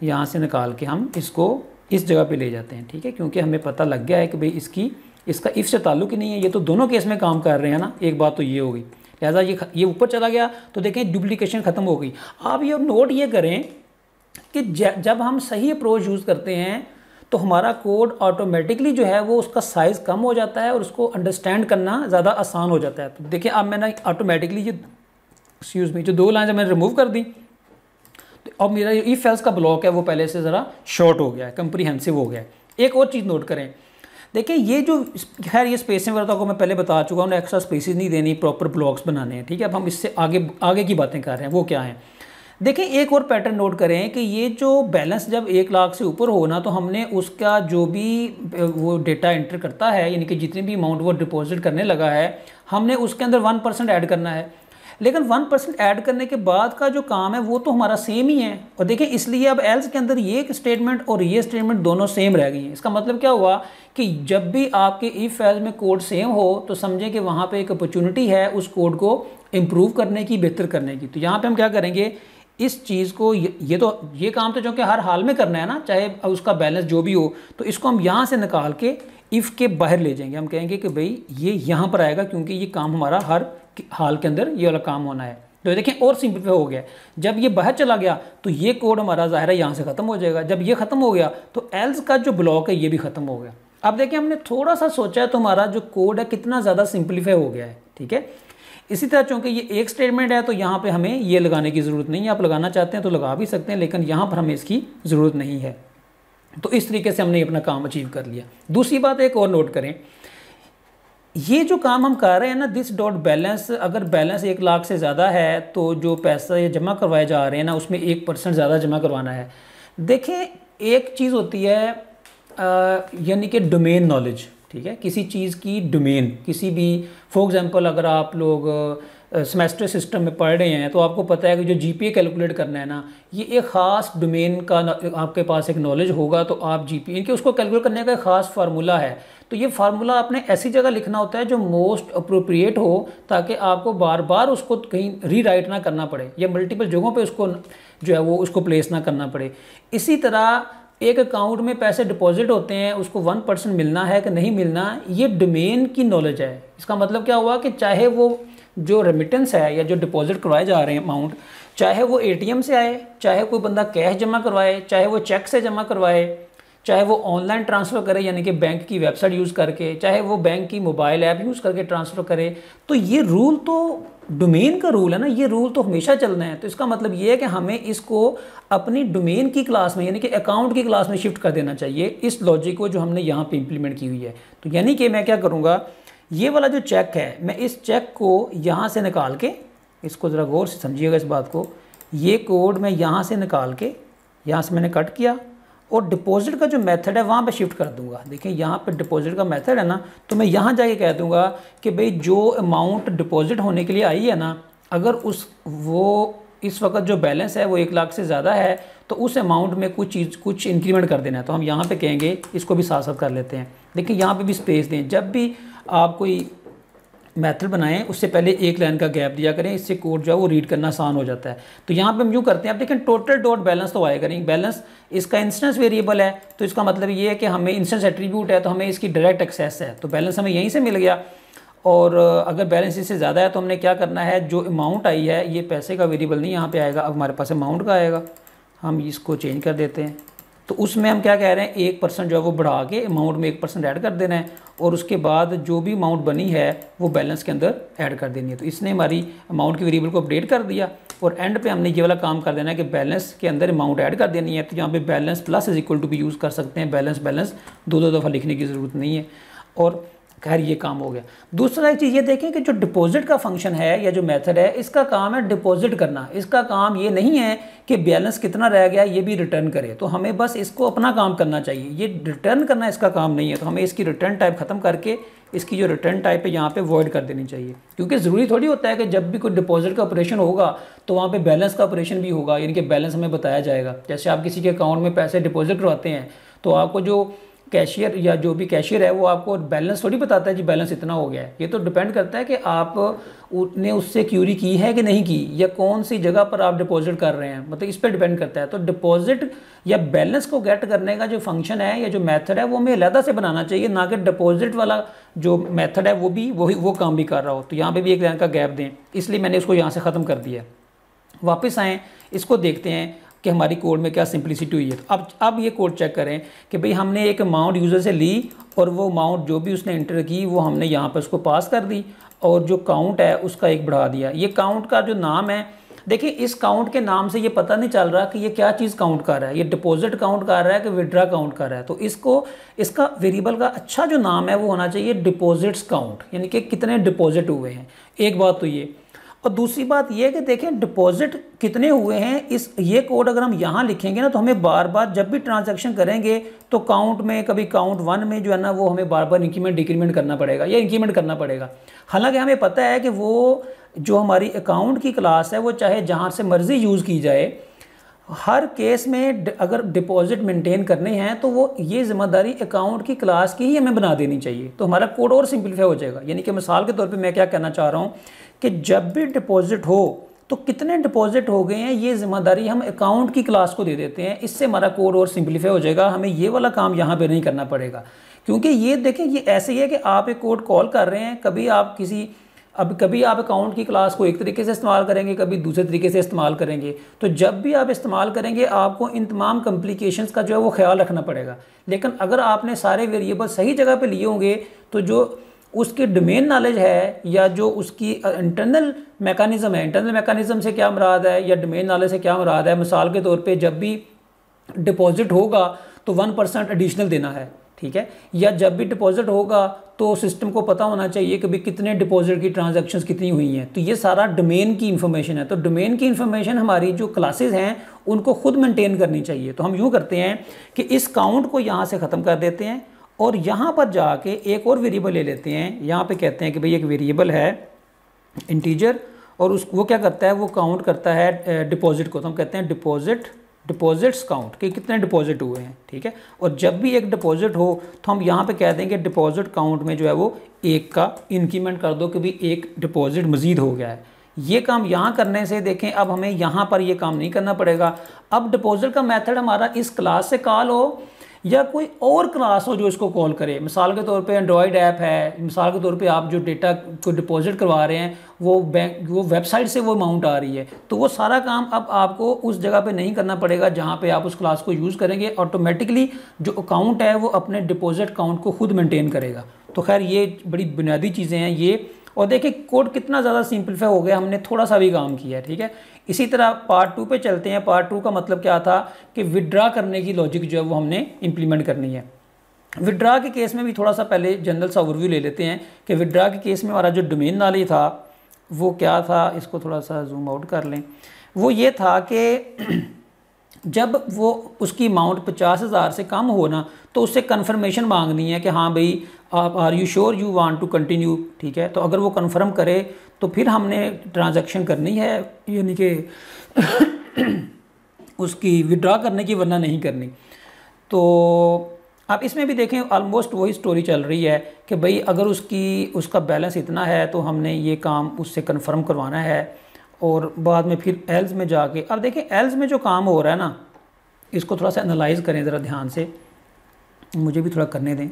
यहाँ से निकाल के हम इसको इस जगह पर ले जाते हैं ठीक है क्योंकि हमें पता लग गया है कि भाई इसकी इसका इफ़ से ताल्लुक ही नहीं है ये तो दोनों केस में काम कर रहे हैं ना एक बात तो ये हो गई लिहाजा ये ये ऊपर चला गया तो देखें डुप्लिकेशन ख़त्म हो गई आप ये नोट ये करें कि जब हम सही अप्रोच यूज़ करते हैं तो हमारा कोड ऑटोमेटिकली जो है वो उसका साइज़ कम हो जाता है और उसको अंडरस्टैंड करना ज़्यादा आसान हो जाता है तो देखिए अब मैंने ऑटोमेटिकली ये एक्सक्यूज़ में जो दो लाइन मैंने रिमूव कर दी तो अब मेरा ये ई फेल्स का ब्लॉक है वो पहले से ज़रा शॉर्ट हो गया है कंप्रीहेंसिव हो गया है एक और चीज़ नोट करें देखिए ये जो खैर ये स्पेसिंग वगैरह तो को मैं पहले बता चुका हूँ एक्स्ट्रा स्पेसिस नहीं देनी प्रॉपर ब्लॉक्स बनाने हैं ठीक है अब हम इससे आगे आगे की बातें कर रहे हैं वो क्या है देखिए एक और पैटर्न नोट करें कि ये जो बैलेंस जब एक लाख से ऊपर हो ना तो हमने उसका जो भी वो डेटा एंटर करता है यानी कि जितने भी अमाउंट वो डिपॉजिट करने लगा है हमने उसके अंदर वन परसेंट ऐड करना है लेकिन वन परसेंट ऐड करने के बाद का जो काम है वो तो हमारा सेम ही है और देखिए इसलिए अब एल्स के अंदर ये स्टेटमेंट और ये स्टेटमेंट दोनों सेम रह गई हैं इसका मतलब क्या हुआ कि जब भी आपके इफ़ एल्स में कोड सेम हो तो समझें कि वहाँ पर एक अपॉर्चुनिटी है उस कोड को इम्प्रूव करने की बेहतर करने की तो यहाँ पर हम क्या करेंगे इस चीज़ को ये, ये तो ये काम तो चूँकि हर हाल में करना है ना चाहे उसका बैलेंस जो भी हो तो इसको हम यहाँ से निकाल के इफ़ के बाहर ले जाएंगे हम कहेंगे कि भाई ये यहाँ पर आएगा क्योंकि ये काम हमारा हर हाल के अंदर ये वाला काम होना है तो देखें और सिंपलीफाई हो गया जब ये बाहर चला गया तो ये कोड हमारा ज़ाहिर है यहाँ से ख़त्म हो जाएगा जब ये ख़त्म हो गया तो एल्स का जो ब्लॉक है ये भी ख़त्म हो गया अब देखें हमने थोड़ा सा सोचा है तो हमारा जो कोड है कितना ज़्यादा सिंप्लीफाई हो गया है ठीक है इसी तरह चूँकि ये एक स्टेटमेंट है तो यहाँ पर हमें ये लगाने की ज़रूरत नहीं है आप लगाना चाहते हैं तो लगा भी सकते हैं लेकिन यहाँ पर हमें इसकी ज़रूरत नहीं है तो इस तरीके से हमने अपना काम अचीव कर लिया दूसरी बात एक और नोट करें ये जो काम हम कर रहे हैं ना दिस डॉट बैलेंस अगर बैलेंस एक लाख से ज़्यादा है तो जो पैसा ये जमा करवाए जा रहे हैं ना उसमें एक परसेंट ज़्यादा जमा करवाना है देखें एक चीज़ होती है यानी कि डोमेन नॉलेज ठीक है किसी चीज़ की डोमेन किसी भी फॉर एग्ज़ाम्पल अगर आप लोग सेमेस्टर सिस्टम में पढ़ रहे हैं तो आपको पता है कि जो जीपीए कैलकुलेट करना है ना ये एक ख़ास डोमेन का आपके पास एक नॉलेज होगा तो आप जीपीए पी उसको कैलकुलेट करने का एक ख़ास फार्मूला है तो ये फार्मूला आपने ऐसी जगह लिखना होता है जो मोस्ट अप्रोप्रिएट हो ताकि आपको बार बार उसको कहीं रीराइट ना करना पड़े या मल्टीपल जगहों पे उसको जो है वो उसको प्लेस ना करना पड़े इसी तरह एक अकाउंट में पैसे डिपॉजिट होते हैं उसको वन परसेंट मिलना है कि नहीं मिलना ये डोमेन की नॉलेज है इसका मतलब क्या हुआ कि चाहे वो जो रेमिटेंस है या जो डिपॉजिट करवाए जा रहे हैं अमाउंट चाहे वो एटीएम से आए चाहे कोई बंदा कैश जमा करवाए चाहे वो चेक से जमा करवाए चाहे वो ऑनलाइन ट्रांसफ़र करे यानी कि बैंक की वेबसाइट यूज़ करके चाहे वो बैंक की मोबाइल ऐप यूज़ करके ट्रांसफ़र करे तो ये रूल तो डोमेन का रूल है ना ये रूल तो हमेशा चलना है तो इसका मतलब ये है कि हमें इसको अपनी डोमेन की क्लास में यानी कि अकाउंट की क्लास में शिफ्ट कर देना चाहिए इस लॉजिक को जो हमने यहाँ पर इम्प्लीमेंट की हुई है तो यानी कि मैं क्या करूँगा ये वाला जो चेक है मैं इस चेक को यहाँ से निकाल के इसको ज़रा गौर से समझिएगा इस बात को ये कोड मैं यहाँ से निकाल के यहाँ से मैंने कट किया और डिपॉजिट का जो मेथड है वहाँ पे शिफ्ट कर दूंगा देखिए यहाँ पे डिपॉजिट का मेथड है ना तो मैं यहाँ जाके कह दूंगा कि भाई जो अमाउंट डिपॉजिट होने के लिए आई है ना अगर उस वो इस वक्त जो बैलेंस है वो एक लाख से ज़्यादा है तो उस अमाउंट में कुछ चीज़ कुछ इंक्रीमेंट कर देना है तो हम यहाँ पर कहेंगे इसको भी साथ साथ कर लेते हैं देखिए यहाँ पर भी स्पेस दें जब भी आप कोई मैथड बनाएं उससे पहले एक लाइन का गैप दिया करें इससे कोड जो है वो रीड करना आसान हो जाता है तो यहाँ पे हम यूँ करते हैं आप देखें टोटल डॉट बैलेंस तो आएगा नहीं बैलेंस इसका इंस्टेंस वेरिएबल है तो इसका मतलब ये है कि हमें इंस्टेंस एट्रीब्यूट है तो हमें इसकी डायरेक्ट एक्सेस है तो बैलेंस हमें यहीं से मिल गया और अगर बैलेंस इससे ज़्यादा है तो हमने क्या करना है जो अमाउंट आई है ये पैसे का वेरिएबल नहीं यहाँ पर आएगा अब हमारे पास अमाउंट का आएगा हम इसको चेंज कर देते हैं तो उसमें हम क्या कह रहे हैं एक परसेंट जो है वो बढ़ा के अमाउंट में एक परसेंट ऐड कर देना है और उसके बाद जो भी अमाउंट बनी है वो बैलेंस के अंदर ऐड कर देनी है तो इसने हमारी अमाउंट के वेरिएबल को अपडेट कर दिया और एंड पे हमने ये वाला काम कर देना है कि बैलेंस के अंदर अमाउंट ऐड कर देनी है तो यहाँ पर balance plus is equal to भी यूज़ कर सकते हैं बैलेंस बैलेंस दो दो दफ़ा लिखने की ज़रूरत नहीं है और खैर ये काम हो गया दूसरा एक चीज़ ये देखें कि जो डिपॉजिट का फंक्शन है या जो मेथड है इसका काम है डिपॉजिट करना इसका काम ये नहीं है कि बैलेंस कितना रह गया ये भी रिटर्न करे तो हमें बस इसको अपना काम करना चाहिए ये रिटर्न करना इसका काम नहीं है तो हमें इसकी रिटर्न टाइप ख़त्म करके इसकी जो रिटर्न टाइप है यहाँ पे वॉइड कर देनी चाहिए क्योंकि ज़रूरी थोड़ी होता है कि जब भी कोई डिपॉजिट का ऑपरेशन होगा तो वहाँ पे बैलेंस का ऑपरेशन भी होगा यानी कि बैलेंस हमें बताया जाएगा जैसे आप किसी के अकाउंट में पैसे डिपॉजिट करवाते हैं तो आपको जो कैशियर या जो भी कैशियर है वो आपको बैलेंस थोड़ी बताता है जी बैलेंस इतना हो गया है ये तो डिपेंड करता है कि आप ने उससे क्यूरी की है कि नहीं की या कौन सी जगह पर आप डिपॉजिट कर रहे हैं मतलब इस पर डिपेंड करता है तो डिपॉजिट या बैलेंस को गेट करने का जो फंक्शन है या जो मेथड है वो हमें अलहदा से बनाना चाहिए ना कि डिपॉजिट वाला जो मेथड है वो भी वही वो, वो काम भी कर रहा हो तो यहाँ पर भी एक लाइन का गैप दें इसलिए मैंने उसको यहाँ से ख़त्म कर दिया वापस आएँ इसको देखते हैं कि हमारी कोड में क्या सिंप्लिसिटी हुई है तो अब अब ये कोड चेक करें कि भाई हमने एक अमाउंट यूज़र से ली और वो अमाउंट जो भी उसने इंटर की वो हमने यहाँ पर उसको पास कर दी और जो काउंट है उसका एक बढ़ा दिया ये काउंट का जो नाम है देखिए इस काउंट के नाम से ये पता नहीं चल रहा कि ये क्या चीज़ काउंट कर रहा है ये डिपॉजिट काउंट कर रहा है कि विड्रा काउंट कर रहा है तो इसको इसका वेरिएबल का अच्छा जो नाम है वो होना चाहिए डिपॉजिट्स काउंट यानी कि कितने डिपॉजिट हुए हैं एक बात तो ये और दूसरी बात यह कि देखें डिपॉजिट कितने हुए हैं इस ये कोड अगर हम यहाँ लिखेंगे ना तो हमें बार बार जब भी ट्रांजैक्शन करेंगे तो काउंट में कभी काउंट वन में जो है ना वो हमें बार बार इंक्रीमेंट डिक्रीमेंट करना पड़ेगा या इंक्रीमेंट करना पड़ेगा हालांकि हमें पता है कि वो जो हमारी अकाउंट की क्लास है वो चाहे जहाँ से मर्ज़ी यूज़ की जाए हर केस में अगर डिपॉजिट मेंटेन करने हैं तो वो ये जिम्मेदारी अकाउंट की क्लास की ही हमें बना देनी चाहिए तो हमारा कोड और सिंप्लीफाई हो जाएगा यानी कि मिसाल के तौर पे मैं क्या कहना चाह रहा हूँ कि जब भी डिपॉजिट हो तो कितने डिपॉजिट हो गए हैं ये जिम्मेदारी हम अकाउंट की क्लास को दे देते हैं इससे हमारा कोड और सिंप्लीफाई हो जाएगा हमें ये वाला काम यहाँ पे नहीं करना पड़ेगा क्योंकि ये देखें ये ऐसे ही है कि आप एक कोड कॉल कर रहे हैं कभी आप किसी अब कभी आप अकाउंट की क्लास को एक तरीके से इस्तेमाल करेंगे कभी दूसरे तरीके से इस्तेमाल करेंगे तो जब भी आप इस्तेमाल करेंगे आपको इन तमाम कम्प्लिकेशन का जो है वो ख्याल रखना पड़ेगा लेकिन अगर आपने सारे वेरिएबल सही जगह पे लिए होंगे तो जो उसकी डोमेन नॉलेज है या जो उसकी इंटरनल मेकानिज़म है इंटरनल मेकानिज़म से क्या मराद है या डोमेन नॉलेज से क्या मराद है मिसाल के तौर पे जब भी डिपॉजिट होगा तो वन परसेंट एडिशनल देना है ठीक है या जब भी डिपॉजिट होगा तो सिस्टम को पता होना चाहिए कि भाई कितने डिपॉजिट की ट्रांजेक्शन कितनी हुई हैं तो ये सारा डोमेन की इन्फॉर्मेशन है तो डोमेन की इन्फॉर्मेशन हमारी जो क्लासेस हैं उनको खुद मेंटेन करनी चाहिए तो हम यूँ करते हैं कि इस काउंट को यहाँ से ख़त्म कर देते हैं और यहाँ पर जाके एक और वेरिएबल ले लेते हैं यहाँ पे कहते हैं कि भाई एक वेरिएबल है इंटीजर और उस वो क्या करता है वो काउंट करता है डिपॉजिट को तो हम कहते हैं डिपॉजिट डिपॉजिट्स काउंट कि कितने डिपॉजिट हुए हैं ठीक है और जब भी एक डिपॉजिट हो तो हम यहाँ पे कह देंगे डिपॉजिट काउंट में जो है वो एक का इंक्रीमेंट कर दो कि भाई एक डिपॉजिट मज़ीद हो गया है ये काम यहाँ करने से देखें अब हमें यहाँ पर ये काम नहीं करना पड़ेगा अब डिपॉजिट का मेथड हमारा इस क्लास से कॉल हो या कोई और क्लास हो जो इसको कॉल करे मिसाल के तौर पे एंड्रॉयड ऐप है मिसाल के तौर पे आप जो डेटा को डिपॉजिट करवा रहे हैं वो बैंक वो वेबसाइट से वो अमाउंट आ रही है तो वो सारा काम अब आपको उस जगह पे नहीं करना पड़ेगा जहाँ पे आप उस क्लास को यूज़ करेंगे ऑटोमेटिकली जो अकाउंट है वो अपने डिपॉजिट अकाउंट को खुद मेनटेन करेगा तो खैर ये बड़ी बुनियादी चीज़ें हैं ये और देखिए कोड कितना ज़्यादा सिंप्लीफाई हो गया हमने थोड़ा सा भी काम किया है ठीक है इसी तरह पार्ट टू पे चलते हैं पार्ट टू का मतलब क्या था कि विड्रा करने की लॉजिक जो है वो हमने इम्प्लीमेंट करनी है विड्रा के केस में भी थोड़ा सा पहले जनरल सा ओवरव्यू ले लेते हैं कि विड्रा के केस में हमारा जो डोमेन नाली था वो क्या था इसको थोड़ा सा जूम आउट कर लें वो ये था कि जब वो उसकी अमाउंट पचास हज़ार से कम हो ना तो उससे कन्फर्मेशन मांगनी है कि हाँ भाई आप are you sure you want to continue ठीक है तो अगर वो कंफर्म करे तो फिर हमने ट्रांजैक्शन करनी है यानी कि *coughs* उसकी विड्रा करने की वरना नहीं करनी तो अब इसमें भी देखें ऑलमोस्ट वही स्टोरी चल रही है कि भाई अगर उसकी उसका बैलेंस इतना है तो हमने ये काम उससे कन्फर्म करवाना है और बाद में फिर एल्स में जाके अब देखें एल्स में जो काम हो रहा है ना इसको थोड़ा सा एनालाइज करें ज़रा ध्यान से मुझे भी थोड़ा करने दें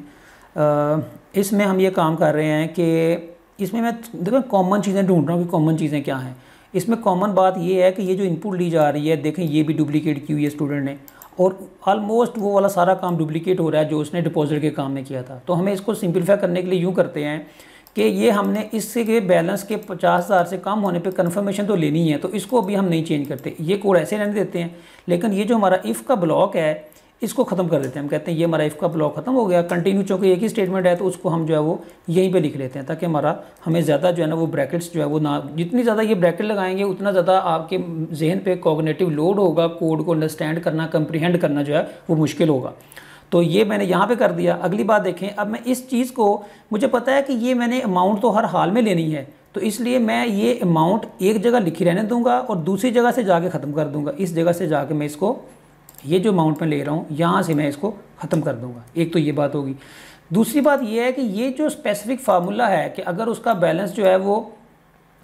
इसमें हम ये काम कर रहे हैं कि इसमें मैं देखो कॉमन चीज़ें ढूंढ रहा हूँ कि कॉमन चीज़ें क्या हैं इसमें कॉमन बात ये है कि ये जो इनपुट ली जा रही है देखें ये भी डुप्लीकेट की हुई है स्टूडेंट ने और आलमोस्ट वो वाला सारा काम डुप्लीकेट हो रहा है जो उसने डिपॉजिट के काम में किया था तो हमें इसको सिंप्लीफाई करने के लिए यूँ करते हैं कि ये हमने के बैलेंस के पचास हज़ार से कम होने पे कंफर्मेशन तो लेनी है तो इसको अभी हम नहीं चेंज करते ये कोड ऐसे रहने देते हैं लेकिन ये जो हमारा इफ़ का ब्लॉक है इसको ख़त्म कर देते हैं हम कहते हैं ये हमारा इफ़ का ब्लॉक ख़त्म हो गया कंटिन्यू चूँकि एक ही स्टेटमेंट है तो उसको हम जो है वो यहीं पर लिख लेते हैं ताकि हमारा हमें ज़्यादा जो है ना वो ब्रैकेट्स जो है वो ना जितनी ज़्यादा ये ब्रैकेट लगाएंगे उतना ज़्यादा आपके जहन पर कॉगनेटिव लोड होगा कोड को अंडरस्टैंड करना कंप्रीहेंड करना जो है वो मुश्किल होगा तो ये मैंने यहाँ पे कर दिया अगली बात देखें अब मैं इस चीज़ को मुझे पता है कि ये मैंने अमाउंट तो हर हाल में लेनी है तो इसलिए मैं ये अमाउंट एक जगह लिखी रहने दूंगा और दूसरी जगह से जाके ख़त्म कर दूंगा इस जगह से जाके मैं इसको ये जो अमाउंट मैं ले रहा हूँ यहाँ से मैं इसको ख़त्म कर दूंगा एक तो ये बात होगी दूसरी बात यह है कि ये जो स्पेसिफिक फार्मूला है कि अगर उसका बैलेंस जो है वो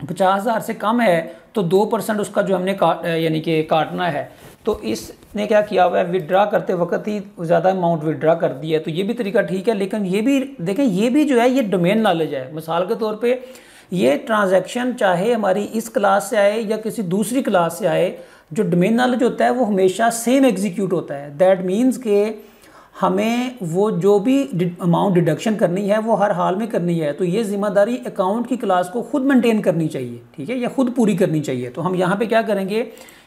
पचास हज़ार से कम है तो दो परसेंट उसका जो हमने काट यानी कि काटना है तो इस ने क्या किया हुआ है विदड्रा करते वक्त ही ज़्यादा अमाउंट विदड्रा कर दिया है तो ये भी तरीका ठीक है लेकिन ये भी देखें ये भी जो है ये डोमेन नॉलेज है मिसाल के तौर पर ये ट्रांजेक्शन चाहे हमारी इस क्लास से आए या किसी दूसरी क्लास से आए जो डोमेन नॉलेज होता है वो हमेशा सेम एग्जीक्यूट होता है दैट मीन्स के हमें वो जो भी अमाउंट डिडक्शन करनी है वो हर हाल में करनी है तो ये ज़िम्मेदारी अकाउंट की क्लास को खुद मेंटेन करनी चाहिए ठीक है या खुद पूरी करनी चाहिए तो हम यहाँ पे क्या करेंगे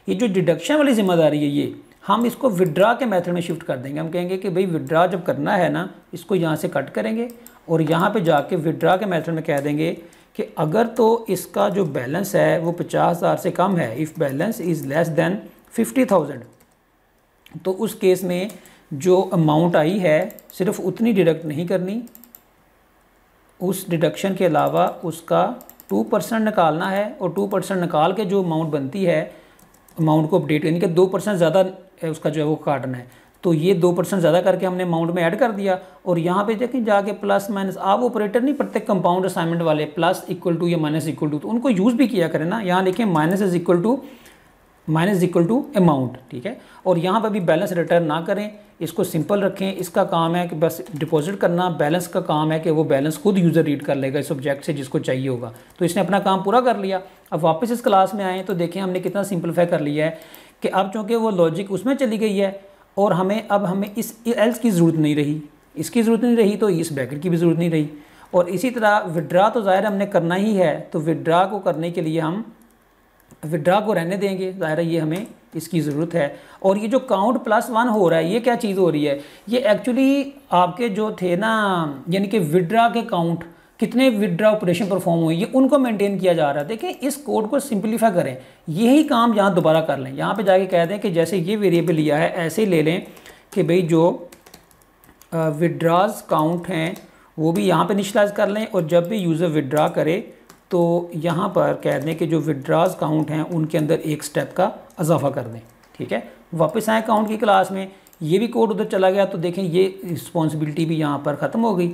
ये जो डिडक्शन वाली ज़िम्मेदारी है ये हम इसको विड्रा के मेथड में शिफ्ट कर देंगे हम कहेंगे कि भाई विड्रा जब करना है ना इसको यहाँ से कट करेंगे और यहाँ पे जाके विड्रा के मेथड में कह देंगे कि अगर तो इसका जो बैलेंस है वो पचास हज़ार से कम है if balance is less than fifty thousand तो उस केस में जो अमाउंट आई है सिर्फ उतनी डिडक्ट नहीं करनी उस डिडक्शन के अलावा उसका टू परसेंट निकालना है और टू परसेंट निकाल के जो अमाउंट बनती है अमाउंट को अपडेट यानी कि दो परसेंट ज़्यादा उसका जो है वो काटना है तो ये दो परसेंट ज़्यादा करके हमने अमाउंट में ऐड कर दिया और यहाँ पे देखें जाके प्लस माइनस आप ऑपरेटर नहीं प्रत्येक कंपाउंड असाइनमेंट वाले प्लस इक्वल टू या माइनस इक्वल टू तो उनको यूज़ भी किया करें ना यहाँ देखें minus is equal to minus equal to amount ठीक है और यहाँ पर भी बैलेंस रिटर्न ना करें इसको सिंपल रखें इसका काम है कि बस डिपॉजिट करना बैलेंस का काम है कि वो बैलेंस खुद यूज़र रीड कर लेगा इस ऑब्जेक्ट से जिसको चाहिए होगा तो इसने अपना काम पूरा कर लिया अब वापस इस क्लास में आएँ तो देखें हमने कितना सिंप्लीफाई कर लिया है कि अब चूँकि वो लॉजिक उसमें चली गई है और हमें अब हमें इस एल्स की ज़रूरत नहीं रही इसकी ज़रूरत नहीं रही तो इस ब्रैकेट की भी ज़रूरत नहीं रही और इसी तरह विड्रा तो ज़ाहिर हमने करना ही है तो विड्रा को करने के लिए हम विड्रा को रहने देंगे ज़ाहिर ये हमें इसकी ज़रूरत है और ये जो काउंट प्लस वन हो रहा है ये क्या चीज़ हो रही है ये एक्चुअली आपके जो थे ना यानी कि विड्रा के काउंट कितने विदड्रा ऑपरेशन परफॉर्म हुए ये उनको मेंटेन किया जा रहा है देखिए इस कोड को सिंप्लीफाई करें यही काम यहाँ दोबारा कर लें यहाँ पे जाके कह दें कि जैसे ये वेरिएबल लिया है ऐसे ले लें कि भाई जो विड्राज काउंट हैं वो भी यहाँ पे निशलाइज कर लें और जब भी यूज़र विड्रा करे तो यहाँ पर कह दें कि जो विड्राज काउंट हैं उनके अंदर एक स्टेप का इजाफा कर दें ठीक है वापस आए काउंट की क्लास में ये भी कोड उधर चला गया तो देखें ये रिस्पॉन्सिबिलिटी भी यहाँ पर ख़त्म हो गई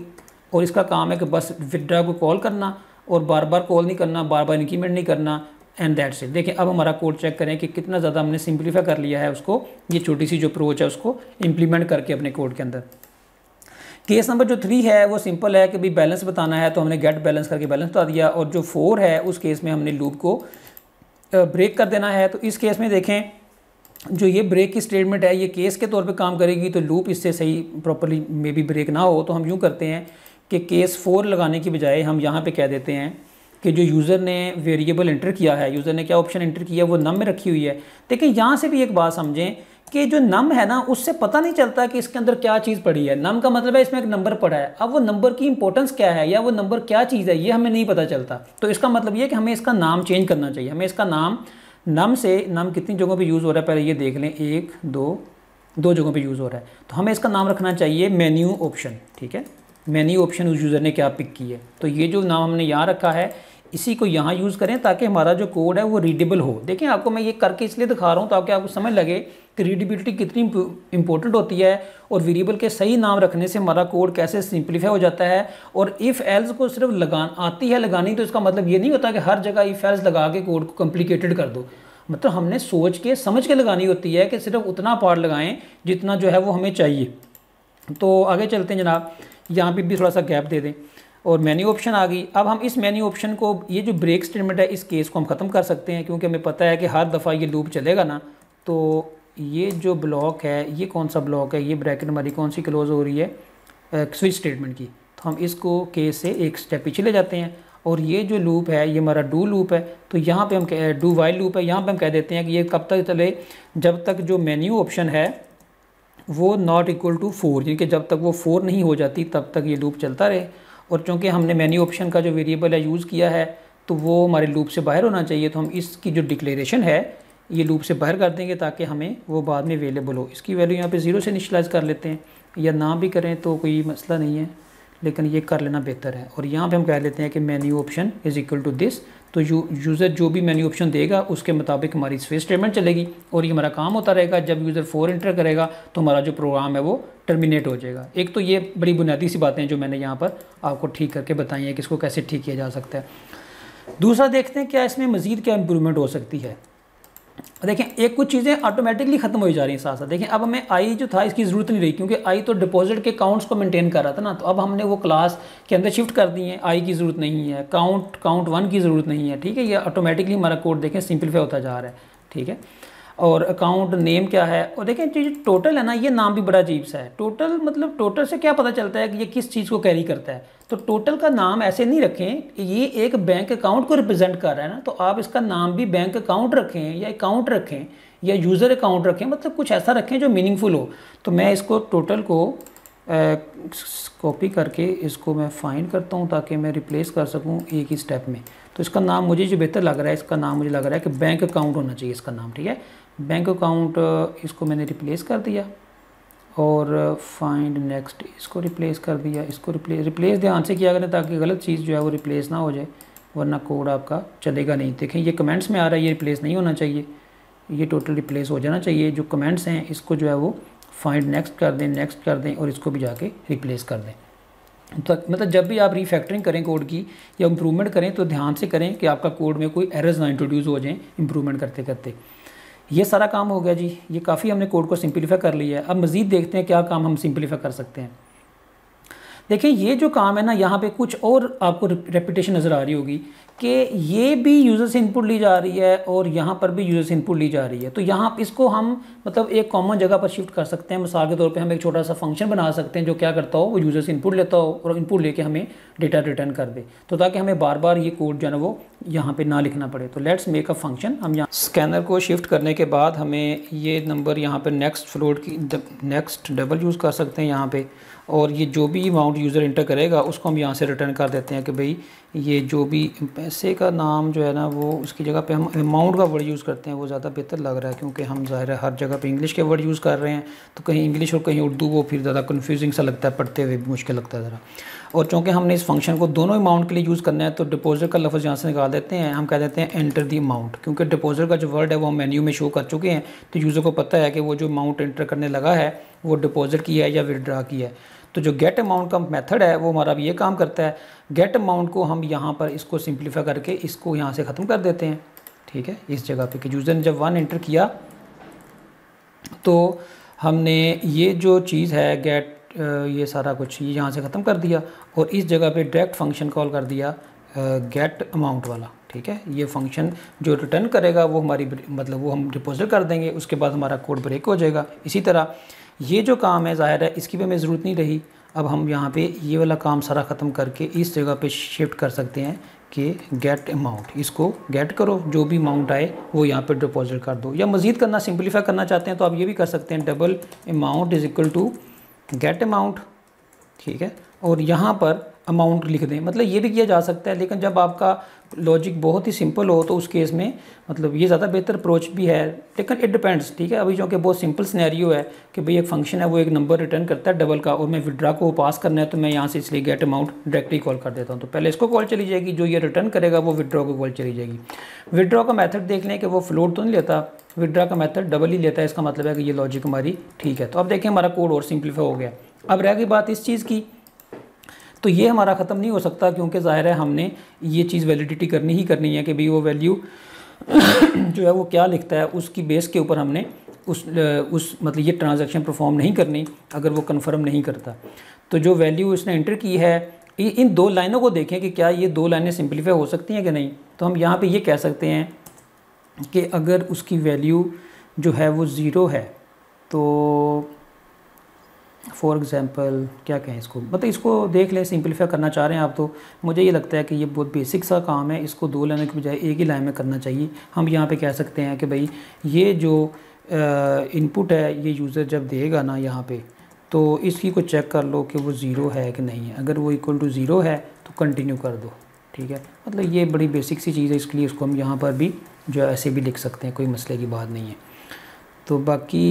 और इसका काम है कि बस विदड्रा को कॉल करना और बार बार कॉल नहीं करना बार बार इंक्रीमेंट नहीं करना एंड दैट से देखें अब हमारा कोड चेक करें कि कितना ज़्यादा हमने सिंप्लीफाई कर लिया है उसको ये छोटी सी जो अप्रोच है उसको इम्प्लीमेंट करके अपने कोड के अंदर केस नंबर जो थ्री है वो सिंपल है कि भाई बैलेंस बताना है तो हमने गेट बैलेंस करके बैलेंस बता दिया और जो फोर है उस केस में हमने लूप को ब्रेक कर देना है तो इस केस में देखें जो ये ब्रेक की स्टेटमेंट है ये केस के तौर पे काम करेगी तो लूप इससे सही प्रॉपरली मे बी ब्रेक ना हो तो हम यूँ करते हैं कि केस फोर लगाने की बजाय हम यहाँ पे कह देते हैं कि जो यूज़र ने वेरिएबल इंटर किया है यूज़र ने क्या ऑप्शन इंटर किया वो नम में रखी हुई है देखिए यहाँ से भी एक बात समझें कि जो नम है ना उससे पता नहीं चलता कि इसके अंदर क्या चीज़ पड़ी है नम का मतलब है इसमें एक नंबर पड़ा है अब वो नंबर की इंपॉर्टेंस क्या है या वो नंबर क्या चीज़ है ये हमें नहीं पता चलता तो इसका मतलब ये कि हमें इसका नाम चेंज करना चाहिए हमें इसका नाम नम से नम कितनी जगहों पर यूज़ हो रहा है पहले ये देख लें एक दो दो जगहों पर यूज़ हो रहा है तो हमें इसका नाम रखना चाहिए मेन्यू ऑप्शन ठीक है मेन्यू ऑप्शन उस यूज़र ने क्या पिक की है तो ये जो नाम हमने यहाँ रखा है इसी को यहाँ यूज़ करें ताकि हमारा जो कोड है वो रीडेबल हो देखें आपको मैं ये करके इसलिए दिखा रहा हूँ ताकि आपको समझ लगे कि रीडेबिलिटी कितनी इंपॉर्टेंट होती है और वेरिएबल के सही नाम रखने से हमारा कोड कैसे सिंप्लीफाई हो जाता है और इफ़ एल्स को सिर्फ लगा आती है लगानी तो इसका मतलब ये नहीं होता कि हर जगह इफ़ एल्स लगा के कोड को कम्प्लिकेटेड कर दो मतलब हमने सोच के समझ के लगानी होती है कि सिर्फ उतना पार्ट लगाएं जितना जो है वो हमें चाहिए तो आगे चलते हैं जनाब यहाँ पर भी थोड़ा सा गैप दे दें और मेन्यू ऑप्शन आ गई अब हम इस मेन्यू ऑप्शन को ये जो ब्रेक स्टेटमेंट है इस केस को हम ख़त्म कर सकते हैं क्योंकि हमें पता है कि हर दफ़ा ये लूप चलेगा ना तो ये जो ब्लॉक है ये कौन सा ब्लॉक है ये ब्रैकेट हमारी कौन सी क्लोज़ हो रही है स्विच स्टेटमेंट की तो हम इसको केस से एक स्टेप पीछे ले जाते हैं और ये जो लूप है ये हमारा डू लूप है तो यहाँ पे हम डू वाइल लूप है यहाँ पे हम कह देते हैं कि ये कब तक चले जब तक जो मेन्यू ऑप्शन है वो नॉट इक्वल टू फोर यानी कि जब तक वो फोर नहीं हो जाती तब तक ये लूप चलता रहे और चूँकि हमने मेन्यू ऑप्शन का जो वेरिएबल है यूज़ किया है तो वो हमारे लूप से बाहर होना चाहिए तो हम इसकी जो डिक्लेरेशन है ये लूप से बाहर कर देंगे ताकि हमें वो बाद में अवेलेबल हो इसकी वैल्यू यहाँ पे ज़ीरो से निशलाइज़ कर लेते हैं या ना भी करें तो कोई मसला नहीं है लेकिन ये कर लेना बेहतर है और यहाँ पे हम कह लेते हैं कि menu option is equal to this तो यू यूज़र जो भी मेन्यू ऑप्शन देगा उसके मुताबिक हमारी स्विच स्टेटमेंट चलेगी और ये हमारा काम होता रहेगा जब यूज़र फोर इंटर करेगा तो हमारा जो प्रोग्राम है वो टर्मिनेट हो जाएगा एक तो ये बड़ी बुनियादी सी बातें जो मैंने यहाँ पर आपको ठीक करके बताई हैं कि इसको कैसे ठीक किया जा सकता है दूसरा देखते हैं क्या इसमें मज़ीद क्या इम्प्रूवमेंट हो सकती है देखें एक कुछ चीज़ें ऑटोमेटिकली खत्म हो जा रही हैं साथ साथ देखें अब हमें आई जो था इसकी ज़रूरत नहीं रही क्योंकि आई तो डिपॉजिट के काउंट्स को मेंटेन कर रहा था ना तो अब हमने वो क्लास के अंदर शिफ्ट कर दी है आई की ज़रूरत नहीं है काउंट काउंट वन की ज़रूरत नहीं है ठीक है ये ऑटोमेटिकली हमारा कोड देखें सिंप्लीफाई होता जा रहा है ठीक है और अकाउंट नेम क्या है और देखें जो टोटल है ना ये नाम भी बड़ा अजीब सा है टोटल मतलब टोटल से क्या पता चलता है कि ये किस चीज़ को कैरी करता है तो टोटल का नाम ऐसे नहीं रखें ये एक बैंक अकाउंट को रिप्रेजेंट कर रहा है ना तो आप इसका नाम भी बैंक अकाउंट रखें या अकाउंट रखें या यूज़र अकाउंट रखें मतलब कुछ ऐसा रखें जो मीनिंगफुल हो तो मैं इसको टोटल को कॉपी करके इसको मैं फ़ाइन करता हूँ ताकि मैं रिप्लेस कर सकूँ एक ही स्टेप में तो इसका नाम मुझे जो बेहतर लग रहा है इसका नाम मुझे लग रहा है कि बैंक अकाउंट होना चाहिए इसका नाम ठीक है बैंक अकाउंट इसको मैंने रिप्लेस कर दिया और फाइंड नेक्स्ट इसको रिप्लेस कर दिया इसको रिप्लेस रिप्लेस ध्यान से किया करें ताकि गलत चीज़ जो है वो रिप्लेस ना हो जाए वरना कोड आपका चलेगा नहीं देखें ये कमेंट्स में आ रहा है ये रिप्लेस नहीं होना चाहिए ये टोटल रिप्लेस हो जाना चाहिए जो कमेंट्स हैं इसको जो है वो फाइंड नेक्स्ट कर दें नेक्स्ट कर दें और इसको भी जाके रिप्लेस कर दें तो मतलब जब भी आप रीफैक्टरिंग करें कोड की या इम्प्रूवमेंट करें तो ध्यान से करें कि आपका कोड में कोई एरर्स ना इंट्रोड्यूस हो जाएँ इंप्रूवमेंट करते करते ये सारा काम हो गया जी ये काफ़ी हमने कोड को सिंपलीफाई कर लिया है अब मज़ीद देखते हैं क्या काम हम सिंप्लीफाई कर सकते हैं देखिए ये जो काम है ना यहाँ पे कुछ और आपको रेपुटेशन नज़र आ रही होगी कि ये भी यूज़र से इनपुट ली जा रही है और यहाँ पर भी यूज़र से इनपुट ली जा रही है तो यहाँ इसको हम मतलब एक कॉमन जगह पर शिफ्ट कर सकते हैं मिसाल के तौर पे हम एक छोटा सा फंक्शन बना सकते हैं जो क्या करता हो वो यूज़र से इनपुट लेता हो और इनपुट लेके हमें डेटा रिटर्न कर दे तो ताकि हमें बार बार ये कोड जो है ना वो यहाँ पर ना लिखना पड़े तो लेट्स मेक अ फंक्शन हम यहाँ स्कैनर को शिफ्ट करने के बाद हमें ये नंबर यहाँ पर नेक्स्ट फ्लोट की नेक्स्ट डबल यूज़ कर सकते हैं यहाँ पर और ये जो भी अमाउंट यूज़र इंटर करेगा उसको हम यहाँ से रिटर्न कर देते हैं कि भाई ये जो भी पैसे का नाम जो है ना वो उसकी जगह पे हम अमाउंट का वर्ड यूज़ करते हैं वो ज़्यादा बेहतर लग रहा है क्योंकि हम ज़ाहिर है हर जगह पे इंग्लिश के वर्ड यूज़ कर रहे हैं तो कहीं इंग्लिश और कहीं उर्दू वो फिर ज़्यादा कन्फ्यूजिंग सा लगता है पढ़ते हुए भी मुश्किल लगता है ज़रा और चूँकि हमने इस फंक्शन को दोनों अमाउंट के लिए यूज़ करना है तो डिपोज़िट का लफ्ज़ यहाँ से निकाल देते हैं हम कह देते हैं एंटर दी अमाउंट क्योंकि डिपोज़िट का जो वर्ड है वो हम मेन्यू में शो कर चुके हैं तो यूज़र को पता है कि वो जो अमाउंट एंटर करने लगा है वो डिपॉज़िट किया है या विदड्रा किया है तो जो गेट अमाउंट का मेथड है वो हमारा ये काम करता है गेट अमाउंट को हम यहाँ पर इसको सिंप्लीफाई करके इसको यहाँ से ख़त्म कर देते हैं ठीक है इस जगह पे कि यूज़र ने जब वन एंटर किया तो हमने ये जो चीज़ है गेट ये सारा कुछ ये यहाँ से ख़त्म कर दिया और इस जगह पर डायरेक्ट फंक्शन कॉल कर दिया गेट अमाउंट वाला ठीक है ये फंक्शन जो रिटर्न करेगा वो हमारी मतलब वो हम डिपोज़िट कर देंगे उसके बाद हमारा कोड ब्रेक हो जाएगा इसी तरह ये जो काम है ज़ाहिर है इसकी भी हमें ज़रूरत नहीं रही अब हम यहाँ पे ये वाला काम सारा ख़त्म करके इस जगह पे शिफ्ट कर सकते हैं कि गेट अमाउंट इसको गेट करो जो भी अमाउंट आए वो यहाँ पे डिपॉजिट कर दो या मज़ीद करना सिंप्लीफाई करना चाहते हैं तो आप ये भी कर सकते हैं double amount is equal to get amount ठीक है और यहाँ पर अमाउंट लिख दें मतलब ये भी किया जा सकता है लेकिन जब आपका लॉजिक बहुत ही सिंपल हो तो उस केस में मतलब ये ज़्यादा बेहतर अप्रोच भी है लेकिन इट डिपेंड्स ठीक है अभी जो कि बहुत सिंपल सिनेरियो है कि भाई एक फंक्शन है वो एक नंबर रिटर्न करता है डबल का और मैं विड्रा को पास करना है तो मैं यहाँ से इसलिए गेट अमाउंट डायरेक्टली कॉल कर देता हूँ तो पहले इसको कॉल चली जाएगी जो ये रिटर्न करेगा वो विड्रॉ को कॉल चली जाएगी विड्रॉ का मैथड देख लें कि वो फ्लोट तो नहीं लेता विड्रा का मैथड डबल ही लेता है इसका मतलब है कि ये लॉजिक हमारी ठीक है तो अब देखें हमारा कोड और सिंप्लीफाई हो गया अब रह गई बात इस चीज़ की तो ये हमारा ख़त्म नहीं हो सकता क्योंकि ज़ाहिर है हमने ये चीज़ वैलिडिटी करनी ही करनी है कि भाई वो वैल्यू *coughs* जो है वो क्या लिखता है उसकी बेस के ऊपर हमने उस उस मतलब ये ट्रांजैक्शन परफॉर्म नहीं करनी अगर वो कंफर्म नहीं करता तो जो वैल्यू इसने एंटर की है इन दो लाइनों को देखें कि क्या ये दो लाइनें सिंप्लीफाई हो सकती हैं कि नहीं तो हम यहाँ पे ये कह सकते हैं कि अगर उसकी वैल्यू जो है वो ज़ीरो है तो फॉर एग्ज़ाम्पल क्या कहें इसको मतलब इसको देख लें सिंप्लीफाई करना चाह रहे हैं आप तो मुझे ये लगता है कि ये बहुत बेसिक सा काम है इसको दो लाइनों के बजाय एक ही लाइन में करना चाहिए हम यहाँ पे कह सकते हैं कि भाई ये जो इनपुट है ये यूज़र जब देगा ना यहाँ पे तो इसकी को चेक कर लो कि वो ज़ीरो है कि नहीं है अगर वो इक्वल टू ज़ीरो है तो कंटिन्यू कर दो ठीक है मतलब ये बड़ी बेसिक सी चीज़ है इसके लिए इसको हम यहाँ पर भी जो ऐसे भी लिख सकते हैं कोई मसले की बात नहीं है तो बाकी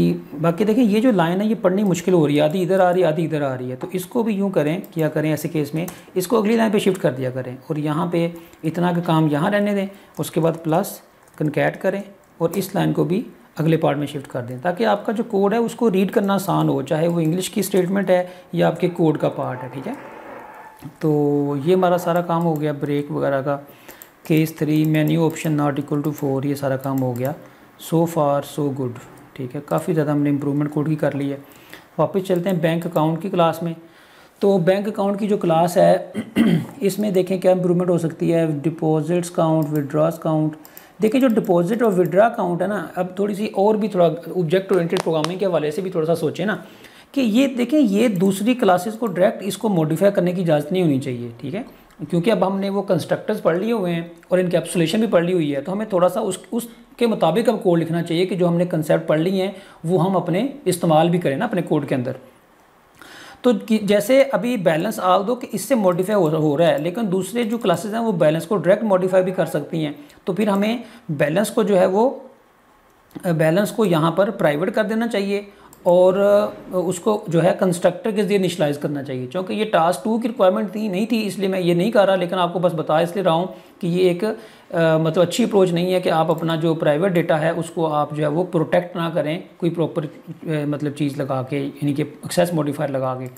बाकी देखें ये जो लाइन है ये पढ़नी मुश्किल हो रही है आधी इधर आ रही है आधी इधर आ रही है तो इसको भी यूँ करें क्या करें ऐसे केस में इसको अगली लाइन पे शिफ्ट कर दिया करें और यहाँ पे इतना का काम यहाँ रहने दें उसके बाद प्लस कनकैट करें और इस लाइन को भी अगले पार्ट में शिफ्ट कर दें ताकि आपका जो कोड है उसको रीड करना आसान हो चाहे वो इंग्लिश की स्टेटमेंट है या आपके कोड का पार्ट है ठीक है तो ये हमारा सारा काम हो गया ब्रेक वगैरह का case three menu option not equal to four ये सारा काम हो गया सो फार सो गुड ठीक है काफ़ी ज़्यादा हमने इम्प्रूवमेंट कोड की कर ली है वापस चलते हैं बैंक अकाउंट की क्लास में तो बैंक अकाउंट की जो क्लास है *clears throat* इसमें देखें क्या इम्प्रूवमेंट हो सकती है डिपॉजिट्स काउंट विड्रॉस काउंट देखिए जो डिपॉजिट और विड्रा अकाउंट है ना अब थोड़ी सी और भी थोड़ा ऑब्जेक्ट ओरिएंटेड प्रोग्रामिंग के हवाले से भी थोड़ा सा सोचें ना कि ये देखें ये दूसरी क्लासेस को डायरेक्ट इसको मॉडिफाई करने की इजाज़त नहीं होनी चाहिए ठीक है क्योंकि अब हमने वो कंस्ट्रक्टर्स पढ़ लिए हुए हैं और इनके एप्सोलेशन भी पढ़ ली हुई है तो हमें थोड़ा सा उस उसके मुताबिक अब कोड लिखना चाहिए कि जो हमने कंसेप्ट पढ़ ली हैं वो हम अपने इस्तेमाल भी करें ना अपने कोड के अंदर तो जैसे अभी बैलेंस आ दो कि इससे मॉडिफाई हो रहा है लेकिन दूसरे जो क्लासेस हैं वो बैलेंस को डायरेक्ट मॉडिफाई भी कर सकती हैं तो फिर हमें बैलेंस को जो है वो बैलेंस को यहाँ पर प्राइवेट कर देना चाहिए और उसको जो है कंस्ट्रक्टर के जरिए निशलाइज करना चाहिए क्योंकि ये टास्क टू की रिक्वायरमेंट थी नहीं थी इसलिए मैं ये नहीं कर रहा लेकिन आपको बस बता इसलिए रहा हूँ कि ये एक आ, मतलब अच्छी अप्रोच नहीं है कि आप अपना जो प्राइवेट डेटा है उसको आप जो है वो प्रोटेक्ट ना करें कोई प्रॉपर मतलब चीज़ लगा के यानी कि एक्सेस मोडिफायर लगा के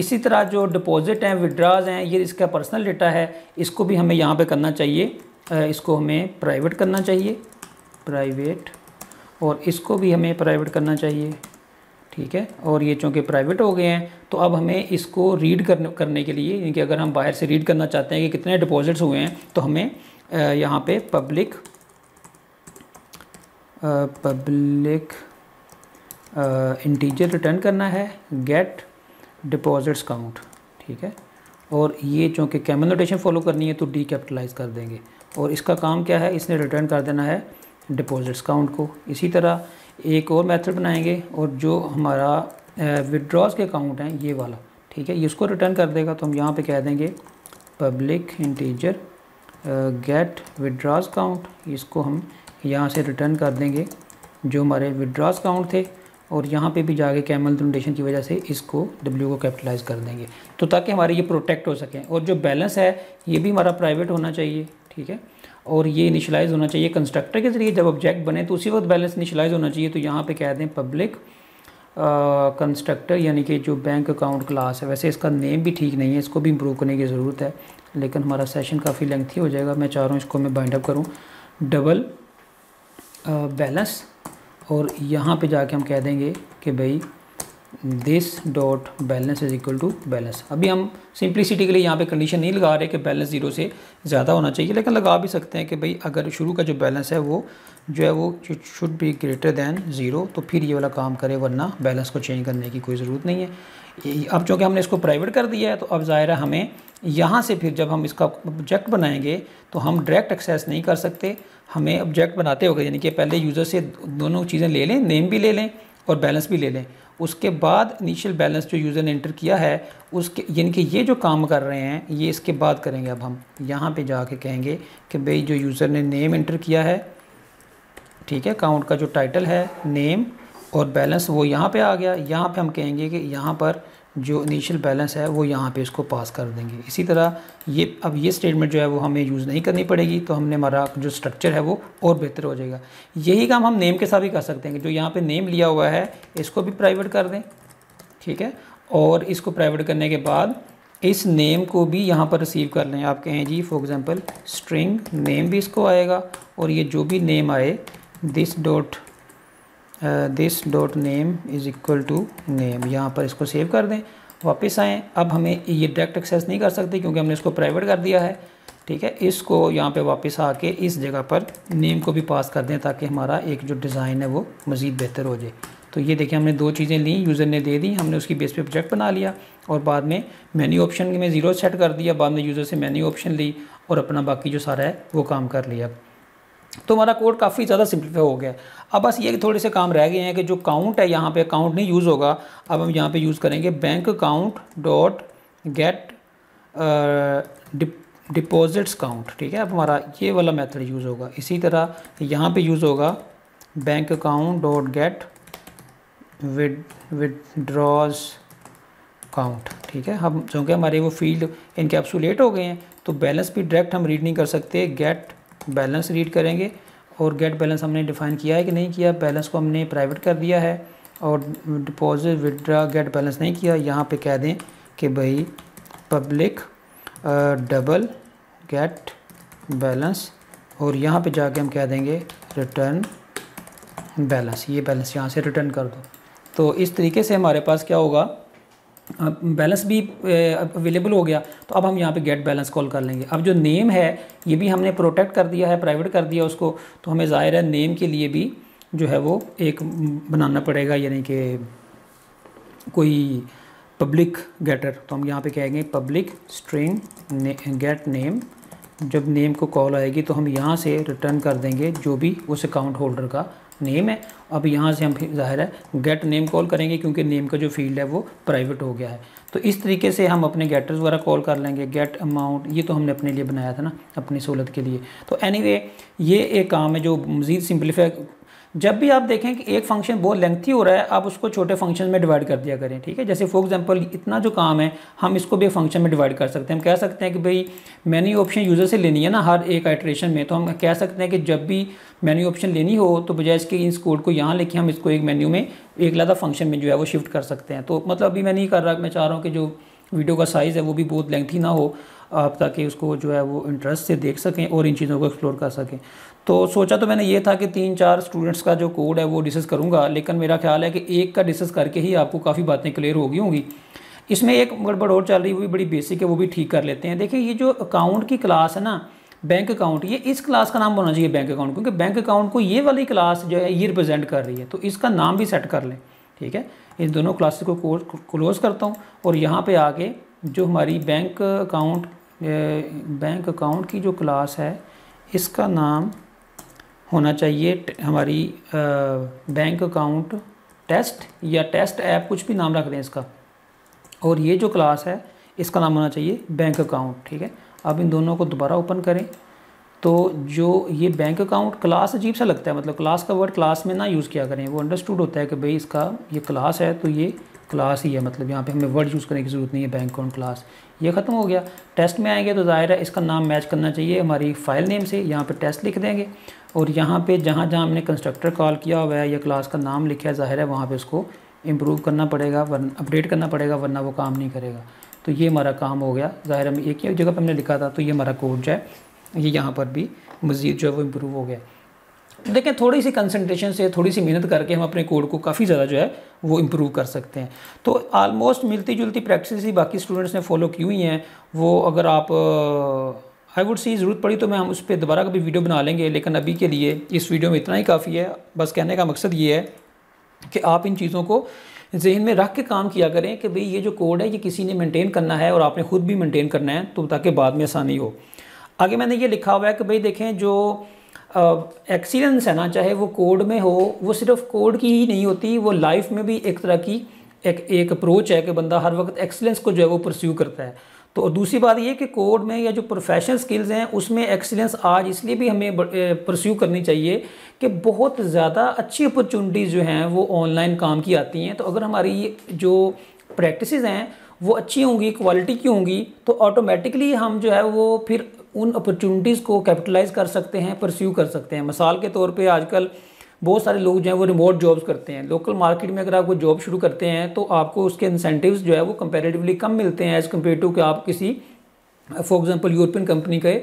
इसी तरह जो डिपॉजिट हैं विड्राज हैं ये इसका पर्सनल डेटा है इसको भी हमें यहाँ पर करना चाहिए इसको हमें प्राइवेट करना चाहिए प्राइवेट और इसको भी हमें प्राइवेट करना चाहिए ठीक है और ये चूँकि प्राइवेट हो गए हैं तो अब हमें इसको रीड करने करने के लिए यानी कि अगर हम बाहर से रीड करना चाहते हैं कि कितने डिपॉजिट्स हुए हैं तो हमें यहाँ पे पब्लिक पब्लिक इंटीजर रिटर्न करना है गेट डिपॉजिट्स काउंट ठीक है और ये चूँकि कैमन रोटेशन फॉलो करनी है तो डी कैपिटलाइज कर देंगे और इसका काम क्या है इसने रिटर्न कर देना है डिपॉजिट्स काउंट को इसी तरह एक और मेथड बनाएंगे और जो हमारा विड्रॉज के अकाउंट हैं ये वाला ठीक है ये इसको रिटर्न कर देगा तो हम यहाँ पे कह देंगे public integer get withdraws count इसको हम यहाँ से रिटर्न कर देंगे जो हमारे विदड्रॉज काउंट थे और यहाँ पे भी जाके कैमल डोनेशन की वजह से इसको डब्ल्यू को कैपिटलाइज कर देंगे तो ताकि हमारे ये प्रोटेक्ट हो सकें और जो बैलेंस है ये भी हमारा प्राइवेट होना चाहिए ठीक है और ये इनिशलाइज होना चाहिए कंस्ट्रक्टर के ज़रिए जब ऑब्जेक्ट बने तो उसी वक्त बैलेंस इनिशलाइज होना चाहिए तो यहाँ पे कह दें पब्लिक कंस्ट्रक्टर यानी कि जो बैंक अकाउंट क्लास है वैसे इसका नेम भी ठीक नहीं है इसको भी इम्प्रूव करने की ज़रूरत है लेकिन हमारा सेशन काफ़ी लेंथी हो जाएगा मैं चाह रहा हूँ इसको मैं बाइंड अप करूँ डबल बैलेंस और यहाँ पर जाके हम कह देंगे कि भाई this dot balance is equal to balance अभी हम सिंप्लिसिटी के लिए यहाँ पे कंडीशन नहीं लगा रहे कि बैलेंस जीरो से ज़्यादा होना चाहिए लेकिन लगा भी सकते हैं कि भाई अगर शुरू का जो बैलेंस है वो जो है वो should be greater than zero तो फिर ये वाला काम करे वरना बैलेंस को चेंज करने की कोई ज़रूरत नहीं है अब चूँकि हमने इसको प्राइवेट कर दिया है तो अब ज़ाहिर है हमें यहाँ से फिर जब हम इसका ऑब्जेक्ट बनाएंगे तो हम डायरेक्ट एक्सेस नहीं कर सकते हमें ऑब्जेक्ट बनाते होगा यानी कि पहले यूज़र से दोनों चीज़ें ले लें नेम भी ले लें और बैलेंस भी ले लें उसके बाद इनिशियल बैलेंस जो यूज़र ने इंटर किया है उसके यानी कि ये जो काम कर रहे हैं ये इसके बाद करेंगे अब हम यहाँ पे जाके कहेंगे कि भाई जो यूज़र ने नेम इंटर किया है ठीक है अकाउंट का जो टाइटल है नेम और बैलेंस वो यहाँ पे आ गया यहाँ पे हम कहेंगे कि यहाँ पर जो इनिशियल बैलेंस है वो यहाँ पे इसको पास कर देंगे इसी तरह ये अब ये स्टेटमेंट जो है वो हमें यूज़ नहीं करनी पड़ेगी तो हमने हमारा जो स्ट्रक्चर है वो और बेहतर हो जाएगा यही काम हम नेम के साथ भी कर सकते हैं जो यहाँ पे नेम लिया हुआ है इसको भी प्राइवेट कर दें ठीक है और इसको प्राइवेट करने के बाद इस नेम को भी यहाँ पर रिसीव कर लें आप कहें जी फॉर एग्ज़ाम्पल स्ट्रिंग नेम भी इसको आएगा और ये जो भी नेम आए this dot this dot name is equal to name यहाँ पर इसको सेव कर दें वापस आएँ अब हमें ये डायरेक्ट एक्सेस नहीं कर सकते क्योंकि हमने इसको प्राइवेट कर दिया है ठीक है इसको यहाँ पे वापस आके इस जगह पर नेम को भी पास कर दें ताकि हमारा एक जो डिज़ाइन है वो मज़ीद बेहतर हो जाए तो ये देखिए हमने दो चीज़ें ली यूज़र ने दे दी हमने उसकी बेस पे प्रोजेक्ट बना लिया और बाद में मेन्यू ऑप्शन में ज़ीरो सेट कर दिया बाद में यूज़र से मेन्यू ऑप्शन ली और अपना बाकी जो सारा है वो काम कर लिया तो हमारा कोड काफ़ी ज़्यादा सिंप्लीफाई हो गया अब बस ये थोड़े से काम रह गए हैं कि जो काउंट है यहाँ पे अकाउंट नहीं यूज़ होगा अब हम यहाँ पे यूज़ करेंगे bank account dot get deposits count ठीक है अब हमारा ये वाला मेथड यूज़ होगा इसी तरह यहाँ पे यूज़ होगा bank account dot get with withdraws count ठीक है हम चूँकि हमारे वो फील्ड इनकेप्सुलेट हो गए हैं तो बैलेंस भी डायरेक्ट हम रीड नहीं कर सकते गेट बैलेंस रीड करेंगे और गेट बैलेंस हमने डिफाइन किया है कि नहीं किया बैलेंस को हमने प्राइवेट कर दिया है और डिपॉजिट विदड्रा गेट बैलेंस नहीं किया यहाँ पे कह दें कि भाई पब्लिक डबल गेट बैलेंस और यहाँ पे जाके हम कह देंगे रिटर्न बैलेंस ये बैलेंस यहाँ से रिटर्न कर दो तो इस तरीके से हमारे पास क्या होगा बैलेंस भी अवेलेबल हो गया तो अब हम यहाँ पे गेट बैलेंस कॉल कर लेंगे अब जो नेम है ये भी हमने प्रोटेक्ट कर दिया है प्राइवेट कर दिया उसको तो हमें ज़ाहिर है नेम के लिए भी जो है वो एक बनाना पड़ेगा यानी कि कोई पब्लिक गेटर तो हम यहाँ पे कहेंगे पब्लिक स्ट्रिंग गेट नेम जब नेम को कॉल आएगी तो हम यहाँ से रिटर्न कर देंगे जो भी उस अकाउंट होल्डर का नेम है अब यहाँ से हम जाहिर है गेट नेम कॉल करेंगे क्योंकि नेम का जो फील्ड है वो प्राइवेट हो गया है तो इस तरीके से हम अपने गेटर्स वगैरह कॉल कर लेंगे गेट अमाउंट ये तो हमने अपने लिए बनाया था ना अपनी सहूलत के लिए तो एनी anyway, ये एक काम है जो मज़ीद सिंप्लीफाई जब भी आप देखें कि एक फंक्शन बहुत लेंथी हो रहा है आप उसको छोटे फंक्शन में डिवाइड कर दिया करें ठीक है जैसे फॉर एग्जांपल इतना जो काम है हम इसको भी फंक्शन में डिवाइड कर सकते हैं हम कह सकते हैं कि भाई मेन्यू ऑप्शन यूज़र से लेनी है ना हर एक आइट्रेशन में तो हम कह सकते हैं कि जब भी मेन्यू ऑप्शन लेनी हो तो बजाय इसके इस कोड को यहाँ लिखें हम इसको एक मेन्यू में एक लादा फंक्शन में जो है वो शिफ्ट कर सकते हैं तो मतलब अभी मैं नहीं कर रहा मैं चाह रहा हूँ कि जो वीडियो का साइज़ है वो भी बहुत लेंथी ना हो आप ताकि उसको जो है वो इंटरेस्ट से देख सकें और इन चीज़ों को एक्सप्लोर कर सकें तो सोचा तो मैंने ये था कि तीन चार स्टूडेंट्स का जो कोड है वो डिसस करूँगा लेकिन मेरा ख्याल है कि एक का डिसस करके ही आपको काफ़ी बातें क्लियर होगी होंगी इसमें एक गड़बड़ और चल रही हुई बड़ी बेसिक है वो भी ठीक कर लेते हैं देखिए ये जो अकाउंट की क्लास है ना बैंक अकाउंट ये इस क्लास का नाम होना चाहिए बैंक अकाउंट क्योंकि बैंक अकाउंट को ये वाली क्लास जो है ये रिप्रेजेंट कर रही है तो इसका नाम भी सेट कर लें ठीक है इन दोनों क्लासेस को क्लोज करता हूँ और यहाँ पे आके जो हमारी बैंक अकाउंट बैंक अकाउंट की जो क्लास है इसका नाम होना चाहिए हमारी बैंक अकाउंट टेस्ट या टेस्ट ऐप कुछ भी नाम रख दें इसका और ये जो क्लास है इसका नाम होना चाहिए बैंक अकाउंट ठीक है अब इन दोनों को दोबारा ओपन करें तो जो ये बैंक अकाउंट क्लास अजीब सा लगता है मतलब क्लास का वर्ड क्लास में ना यूज़ किया करें वो अंडरस्टूड होता है कि भाई इसका ये क्लास है तो ये क्लास ही है मतलब यहाँ पे हमें वर्ड यूज़ करने की ज़रूरत नहीं है बैंक अकाउंट क्लास ये ख़त्म हो गया टेस्ट में आएंगे तो ज़ाहिर है इसका नाम मैच करना चाहिए हमारी फ़ाइल नेम से यहाँ पर टेस्ट लिख देंगे और यहाँ पे जहाँ जहाँ हमने कंस्ट्रक्टर कॉल किया हुआ है या क्लास का नाम लिखा है ज़ाहिर है वहाँ पे उसको इम्प्रूव करना पड़ेगा वरना अपडेट करना पड़ेगा वरना वो काम नहीं करेगा तो ये हमारा काम हो गया ज़ाहिर हम एक ही जगह पर हमने लिखा था तो ये हमारा कोड जो है ये यहाँ पर भी मज़ीद जो है वो इम्प्रूव हो गया देखें थोड़ी सी कंसनट्रेशन से थोड़ी सी मेहनत करके हम अपने कोड को काफ़ी ज़्यादा जो है वो इम्प्रूव कर सकते हैं तो आलमोस्ट मिलती जुलती प्रैक्टिस ही बाकी स्टूडेंट्स ने फॉलो की हुई हैं वो अगर आप हाईवुड से ज़रूरत पड़ी तो मैं हम उस पर दोबारा कभी वीडियो बना लेंगे लेकिन अभी के लिए इस वीडियो में इतना ही काफ़ी है बस कहने का मकसद ये है कि आप इन चीज़ों को जहन में रख के काम किया करें कि भाई ये जो कोड है ये किसी ने मेंटेन करना है और आपने ख़ुद भी मेंटेन करना है तो ताकि बाद में आसानी हो आगे मैंने ये लिखा हुआ है कि भाई देखें जो एक्सीलेंस है ना चाहे वो कोड में हो वो सिर्फ कोड की ही नहीं होती वो लाइफ में भी एक तरह की एक एक अप्रोच है कि बंदा हर वक्त एक्सीलेंस को जो है वो परस्यू करता है तो और दूसरी बात ये कि कोड में या जो प्रोफेशनल स्किल्स हैं उसमें एक्सीलेंस आज इसलिए भी हमें प्रस्यू करनी चाहिए कि बहुत ज़्यादा अच्छी अपॉर्चुनिटीज़ जो हैं वो ऑनलाइन काम की आती हैं तो अगर हमारी जो प्रैक्टिस हैं वो अच्छी होंगी क्वालिटी की होंगी तो ऑटोमेटिकली हम जो है वो फिर उन अपॉर्चुनिटीज़ को कैपिटलाइज कर सकते हैं परस्यू कर सकते हैं मिसाल के तौर पर आजकल बहुत सारे लोग जो हैं वो रिमोट जॉब्स करते हैं लोकल मार्केट में अगर आप कोई जॉब शुरू करते हैं तो आपको उसके इंसेंटिव्स जो है वो कंपेरेटिवली कम मिलते हैं एज़ कम्पेयर टू कि आप किसी फॉर एग्जांपल यूरोपियन कंपनी के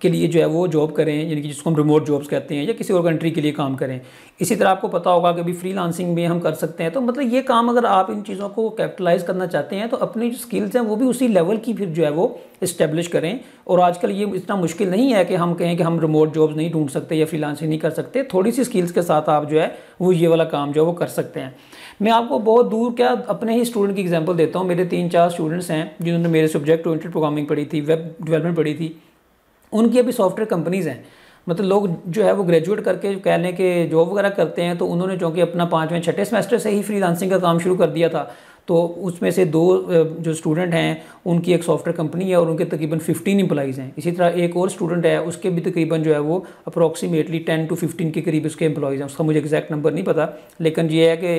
के लिए जो है वो जॉब करें यानी कि जिसको हम रिमोट जॉब्स कहते हैं या किसी और कंट्री के लिए काम करें इसी तरह आपको पता होगा कि अभी लांसिंग में हम कर सकते हैं तो मतलब ये काम अगर आप इन चीज़ों को कैपिटलाइज करना चाहते हैं तो अपनी जो स्किल्स हैं वो भी उसी लेवल की फिर जो है वो इस्टेब्लिश करें और आजकल ये इतना मुश्किल नहीं है कि हम कहें कि हम रिमोट जॉब्स नहीं ढूंढ सकते या फ्री नहीं कर सकते थोड़ी सी स्किल्स के साथ आप जो है वो ये वाला काम जो है वो कर सकते हैं मैं आपको बहुत दूर क्या अपने ही स्टूडेंट की एग्जाम्पल देता हूँ मेरे तीन चार स्टूडेंट्स हैं जिन्होंने मेरे सब्जेक्ट ओरिएंटेड प्रोग्रामिंग पढ़ी थी वेब डेवलपमेंट पढ़ी थी उनकी अभी सॉफ्टवेयर कंपनीज़ हैं मतलब लोग जो है वो ग्रेजुएट करके कह लें कि जॉब वगैरह करते हैं तो उन्होंने चूँकि अपना पाँचवें छठे सेमेस्टर से ही फ्री लांसिंग का काम शुरू कर दिया था तो उसमें से दो जो स्टूडेंट हैं उनकी एक सॉफ्टवेयर कंपनी है और उनके तकरीबन 15 एम्प्लॉज़ हैं इसी तरह एक और स्टूडेंट है उसके भी तकरीबन जो है वो अप्रॉक्सीमेटली 10 टू 15 के करीब उसके एम्प्लॉज़ हैं उसका मुझे एग्जैक्ट नंबर नहीं पता लेकिन ये है कि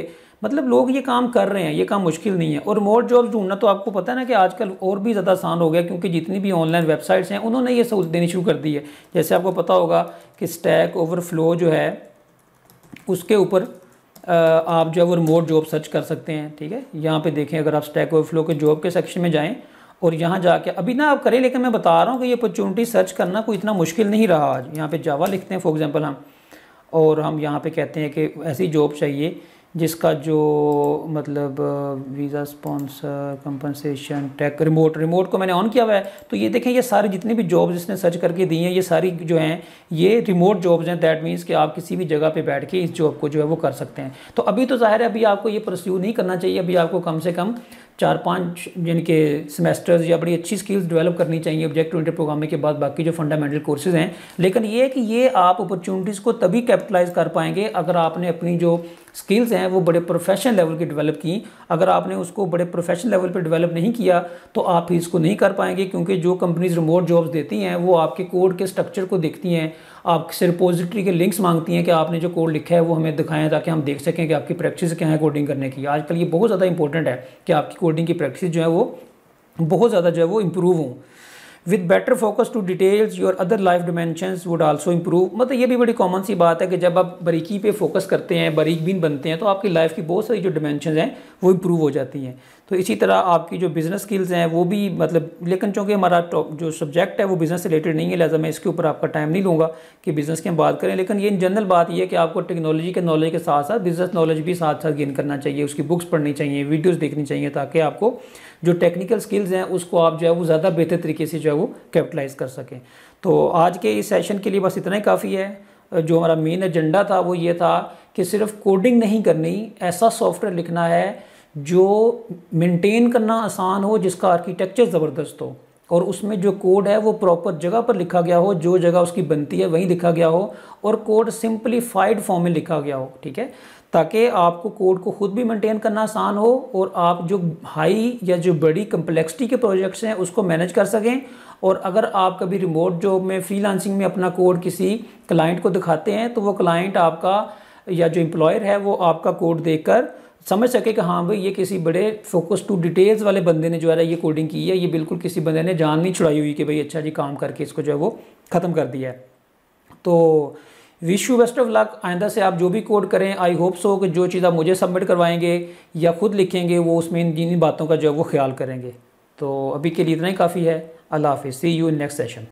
मतलब लोग ये काम कर रहे हैं ये काम मुश्किल नहीं है और मोर जॉब ढूंढना तो आपको पता है ना कि आजकल और भी ज़्यादा आसान हो गया क्योंकि जितनी भी ऑनलाइन वेबसाइट्स हैं उन्होंने ये सहूलत देनी शुरू कर दी है जैसे आपको पता होगा कि स्टैक ओवरफ्लो जो है उसके ऊपर आप जो है वो रिमोट जॉब सर्च कर सकते हैं ठीक है यहाँ पर देखें अगर आप स्टैक ओवरफ्लो के जॉब के सेक्शन में जाएँ और यहाँ जाके अभी ना आप करें लेकिन मैं बता रहा हूँ कि ये अपॉर्चुनिटी सर्च करना कोई इतना मुश्किल नहीं रहा आज यहाँ पे जावा लिखते हैं फॉर एग्जांपल हम और हम यहाँ पे कहते हैं कि ऐसी जॉब चाहिए जिसका जो मतलब visa sponsor compensation tech remote remote को मैंने ऑन किया हुआ है तो ये देखें ये सारी जितनी भी जॉब्स इसने सर्च करके दी हैं ये सारी जो हैं ये रिमोट जॉब्स हैं दैट मीन्स कि आप किसी भी जगह पे बैठ के इस जॉब को जो है वो कर सकते हैं तो अभी तो ज़ाहिर है अभी आपको ये प्रस्यू नहीं करना चाहिए अभी आपको कम से कम चार पाँच जिनके सेमेस्टर्स या बड़ी अच्छी स्किल्स डेवलप करनी चाहिए ऑब्जेक्ट ओरिएंटेड प्रोग्रामिंग के बाद बाकी जो फंडामेंटल कोर्सेज हैं लेकिन ये है कि ये आप अपॉर्चुनिटीज़ को तभी कैपिटलाइज कर पाएंगे अगर आपने अपनी जो स्किल्स हैं वो बड़े प्रोफेशनल लेवल की डेवलप की अगर आपने उसको बड़े प्रोफेशनल लेवल पर डेवलप नहीं किया तो आप इसको नहीं कर पाएंगे क्योंकि जो कंपनीज रिमोट जॉब्स देती हैं वो आपके कोड के स्ट्रक्चर को देखती हैं आपसे रिपोजिटरी के लिंक्स मांगती हैं कि आपने जो कोड लिखा है वो हमें दिखाएं ताकि हम देख सकें कि आपकी प्रैक्टिस क्या है कोडिंग करने की आजकल ये बहुत ज़्यादा इंपॉर्टेंट है कि आपकी कोडिंग की प्रैक्टिस जो है वो बहुत ज़्यादा जो है वो इम्प्रूव हों with better focus to details your other life dimensions would also improve मतलब ये भी बड़ी कॉमन सी बात है कि जब आप बरीकी पे फोकस करते हैं बरीक बीन बनते हैं तो आपकी लाइफ की बहुत सारी जो डिमेंशन हैं वो इम्प्रूव हो जाती हैं तो इसी तरह आपकी जो बिज़नेस स्किल्स हैं वो भी मतलब लेकिन चूँकि हमारा जो सब्जेक्ट है वो बिज़नेस रिलेटेड नहीं है लिहाजा मैं इसके ऊपर आपका टाइम नहीं लूँगा कि बिज़नेस की हम बात करें लेकिन ये इन जनरल बात यह है कि आपको टेक्नोलॉजी के नॉलेज के साथ साथ बिज़नेस नॉलेज भी साथ साथ गेन करना चाहिए उसकी बुक्स पढ़नी चाहिए वीडियोज़ देखनी चाहिए ताकि आपको जो टेक्निकल स्किल्स हैं उसको आप जो है वो ज़्यादा बेहतर तरीके से जो है वो कैपिटलाइज़ कर सकें तो आज के इस सेशन के लिए बस इतना ही काफ़ी है जो हमारा मेन एजेंडा था वो ये था कि सिर्फ कोडिंग नहीं करनी ऐसा सॉफ्टवेयर लिखना है जो मेंटेन करना आसान हो जिसका आर्किटेक्चर ज़बरदस्त हो और उसमें जो कोड है वो प्रॉपर जगह पर लिखा गया हो जो जगह उसकी बनती है वहीं लिखा गया हो और कोड सिंपलीफाइड फॉर्म में लिखा गया हो ठीक है ताकि आपको कोड को खुद भी मेंटेन करना आसान हो और आप जो हाई या जो बड़ी कम्प्लेक्सिटी के प्रोजेक्ट्स हैं उसको मैनेज कर सकें और अगर आप कभी रिमोट जॉब में फ्रीलांसिंग में अपना कोड किसी क्लाइंट को दिखाते हैं तो वो क्लाइंट आपका या जो एम्प्लॉयर है वो आपका कोड कर समझ सके कि हाँ भाई ये किसी बड़े फोकस टू डिटेल्स वाले बंदे ने जो है ये कोडिंग की है ये बिल्कुल किसी बंदे ने जान नहीं छुड़ाई हुई कि भाई अच्छा जी काम करके इसको जो है वो ख़त्म कर दिया है तो wish you best of luck आइंदा से आप जो भी कोड करें आई होप सो कि जो चीज़ आप मुझे सबमिट करवाएंगे या ख़ुद लिखेंगे वो उसमें इन बातों का जो है वो ख्याल करेंगे तो अभी के लिए इतना ही काफ़ी है अल्लाह हाफिज़ see you in next session